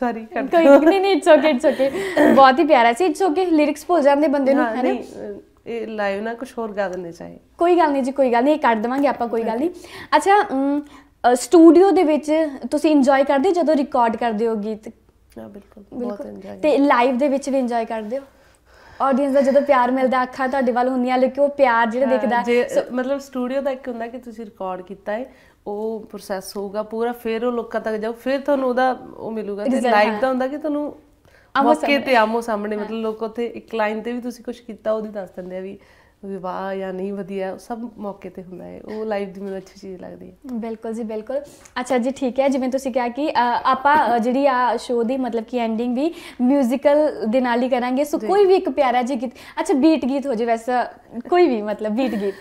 ਸੌਰੀ ਨਹੀਂ ਨਹੀਂ ਇਟਸ ਓਕੇ ਇਟਸ ਓਕੇ ਬਹੁਤ ਹੀ ਪਿਆਰਾ ਸੀ ਇਟਸ ਓਕੇ ਲਿਰਿਕਸ ਭੁੱਲ ਜਾਂਦੇ ਬੰਦੇ ਨੂੰ ਹੈ ਨਾ ਇਹ ਲਾਈਵ ਨਾ ਕੁਝ ਹੋਰ ਗਾ ਦਿੰਦੇ ਚਾਹੀਏ ਕੋਈ ਗੱਲ ਨਹੀਂ ਜੀ ਕੋਈ ਗੱਲ ਨਹੀਂ ਇਹ ਕੱਢ ਦਵਾਂਗੇ ਆਪਾਂ ਕੋਈ ਗੱਲ ਨਹੀਂ ਅੱਛਾ ਸਟੂਡੀਓ ਦੇ ਵਿੱਚ ਤੁਸੀਂ ਇੰਜੋਏ ਕਰਦੇ ਜਦੋਂ ਰਿਕਾਰਡ ਕਰਦੇ ਹੋ ਗੀਤ ਹਾਂ ਬਿਲਕੁਲ ਬਹੁਤ ਇੰਜੋਏ ਤੇ ਲਾਈਵ ਦੇ ਵਿੱਚ ਵੀ ਇੰਜੋਏ ਕਰਦੇ ਹੋ ਆਡੀਅנס ਦਾ ਜਦੋਂ ਪਿਆਰ ਮਿਲਦਾ ਅੱਖਾਂ ਤੁਹਾਡੇ ਵੱਲ ਹੁੰਦੀਆਂ ਲੇਕਿਨ ਉਹ ਪਿਆਰ ਜਿਹੜਾ ਦਿਖਦਾ ਮਤਲਬ ਸਟੂਡੀਓ ਦਾ ਇੱਕ ਹੁੰਦਾ ਕਿ ਤੁਸੀਂ ਰਿਕਾਰਡ ਕੀਤਾ ਹੈ ਉਹ ਪ੍ਰੋਸੈਸ ਹੋਊਗਾ ਪੂਰਾ ਫਿਰ ਉਹ ਲੋਕਾਂ ਤੱਕ ਜਾਊ ਫਿਰ ਤੁਹਾਨੂੰ ਉਹਦਾ ਉਹ ਮਿਲੂਗਾ ਤੇ ਲਾਈਕ ਦਾ ਹੁੰਦਾ ਕਿ ਤੁਹਾਨੂੰ ਮੌਕੇ ਤੇ ਆਮੋ ਸਾਹਮਣੇ ਮਤਲਬ ਲੋਕ ਉੱਥੇ ਇੱਕ ਲਾਈਨ ਤੇ ਵੀ ਤੁਸੀਂ ਕੁਝ ਕੀਤਾ ਉਹਦੀ ਦੱਸ ਦਿੰਦੇ ਆ ਵੀ ਵਿਵਾਹ ਜਾਂ ਨਹੀਂ ਵਧੀਆ ਸਭ ਮੌਕੇ ਤੇ ਹੁੰਦਾ ਹੈ ਉਹ ਲਾਈਫ ਦੀ ਮੈਨੂੰ ਅੱਛੀ ਚੀਜ਼ ਲੱਗਦੀ ਹੈ ਬਿਲਕੁਲ ਜੀ ਬਿਲਕੁਲ ਅੱਛਾ ਜੀ ਠੀਕ ਹੈ ਜਿਵੇਂ ਤੁਸੀਂ ਕਿਹਾ ਕਿ ਆਪਾਂ ਜਿਹੜੀ ਆ ਸ਼ੋਅ ਦੀ ਮਤਲਬ ਕਿ ਐਂਡਿੰਗ ਵੀ 뮤지컬 ਦੇ ਨਾਲ ਹੀ ਕਰਾਂਗੇ ਸੋ ਕੋਈ ਵੀ ਇੱਕ ਪਿਆਰਾ ਜੀ ਗੀਤ ਅੱਛਾ ਬੀਟ ਗੀਤ ਹੋ ਜੇ ਵੈਸਾ ਕੋਈ ਵੀ ਮਤਲਬ ਬੀਟ ਗੀਤ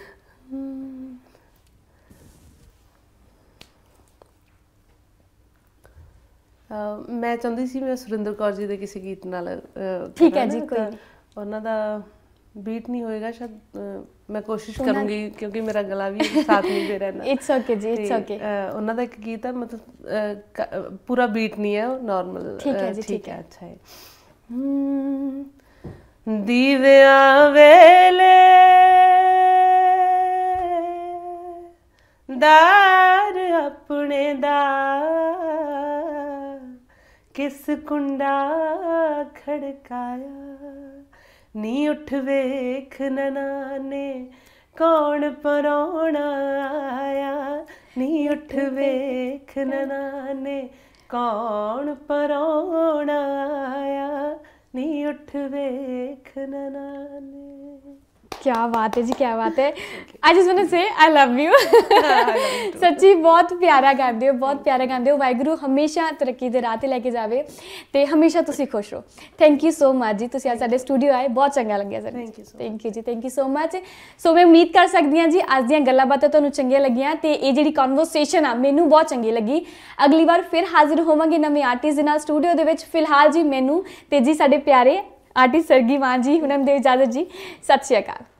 ਮੈਂ ਚਾਹੁੰਦੀ ਸੀ ਮੈਂ ਸੁਰਿੰਦਰ ਕੌਰ ਜੀ ਦੇ ਕਿਸੇ ਗੀਤ ਨਾਲ ਠੀਕ ਹੈ ਜੀ ਕੋਈ ਉਹਨਾਂ ਦਾ ਬੀਟ ਨਹੀਂ ਹੋਏਗਾ ਸ਼ਾਇਦ ਮੈਂ ਕੋਸ਼ਿਸ਼ ਕਰੂੰਗੀ ਕਿਉਂਕਿ ਮੇਰਾ ਗਲਾ ਵੀ ਸਾਥ ਨਹੀਂ ਦੇ ਰਿਹਾ ਨਾ ਇਟਸ ਓਕੇ ਜੀ ਇਟਸ ਓਕੇ ਉਹਨਾਂ ਦਾ ਇੱਕ ਗੀਤ ਹੈ ਮਤਲਬ ਪੂਰਾ ਬੀਟ ਨਹੀਂ ਹੈ ਨਾਰਮਲ ਠੀਕ ਹੈ ਜੀ ਠੀਕ ਹੈ ਅੱਛਾ ਹੈ ਦੀਵਿਆਂ ਵੇਲੇ ਦਾਰ ਆਪਣੇ ਦਾ ਕਿਸ ਕੁੰਡਾ ਖੜਕਾਇਆ ਨੀ ਉੱਠ ਵੇਖ ਨਨਾਨੇ ਕੌਣ ਪਰੋਣਾ ਆਇਆ ਨੀ ਉੱਠ ਵੇਖ ਨਨਾਨੇ ਕੌਣ ਪਰੋਣਾ ਆਇਆ ਨੀ ਉੱਠ ਵੇਖ ਨਨਾਨੇ ਕਿਆ ਬਾਤ ਹੈ ਜੀ ਕਿਆ ਬਾਤ ਹੈ I just want to say I love you ਸੱਚੀ ਬਹੁਤ ਪਿਆਰਾ ਗਾਉਂਦੇ ਹੋ ਬਹੁਤ ਪਿਆਰਾ ਗਾਉਂਦੇ ਹੋ ਵਾਹਿਗੁਰੂ ਹਮੇਸ਼ਾ ਤਰੱਕੀ ਦੇ ਰਾਹ ਤੇ ਲੈ ਕੇ ਜਾਵੇ ਤੇ ਹਮੇਸ਼ਾ ਤੁਸੀਂ ਖੁਸ਼ ਰਹੋ ਥੈਂਕ ਯੂ ਸੋ ਮਚ ਜੀ ਤੁਸੀਂ ਅੱਜ ਸਾਡੇ ਸਟੂਡੀਓ ਆਏ ਬਹੁਤ ਚੰਗਾ ਲੱਗਿਆ sir thank you thank you ਜੀ thank you so much so ਮੈਂ ਉਮੀਦ ਕਰ ਸਕਦੀ ਹਾਂ ਜੀ ਅੱਜ ਦੀਆਂ ਗੱਲਾਂ ਬਾਤਾਂ ਤੁਹਾਨੂੰ ਚੰਗੀਆਂ ਲੱਗੀਆਂ ਤੇ ਇਹ ਜਿਹੜੀ ਕਨਵਰਸੇਸ਼ਨ ਆ ਮੈਨੂੰ ਬਹੁਤ ਚੰਗੀ ਲੱਗੀ ਅਗਲੀ ਵਾਰ ਫਿਰ ਹਾਜ਼ਰ ਹੋਵਾਂਗੇ ਨਵੇਂ ਆਰਟਿਸਟ ਦੇ ਨਾਲ ਸਟੂਡੀਓ ਦੇ ਵਿੱਚ ਫਿਲਹਾਲ ਜੀ ਮੈਨੂੰ ਤੇ ਜੀ ਸਾਡੇ ਪਿਆਰੇ ਆਰਟਿਸਟ ਸਰਗੀ ਜੀ ਹੁਣਮ ਦੇ ਇਜਾਜ਼ਤ ਜੀ ਸਤਿ ਸ਼੍ਰੀ ਅਕਾਲ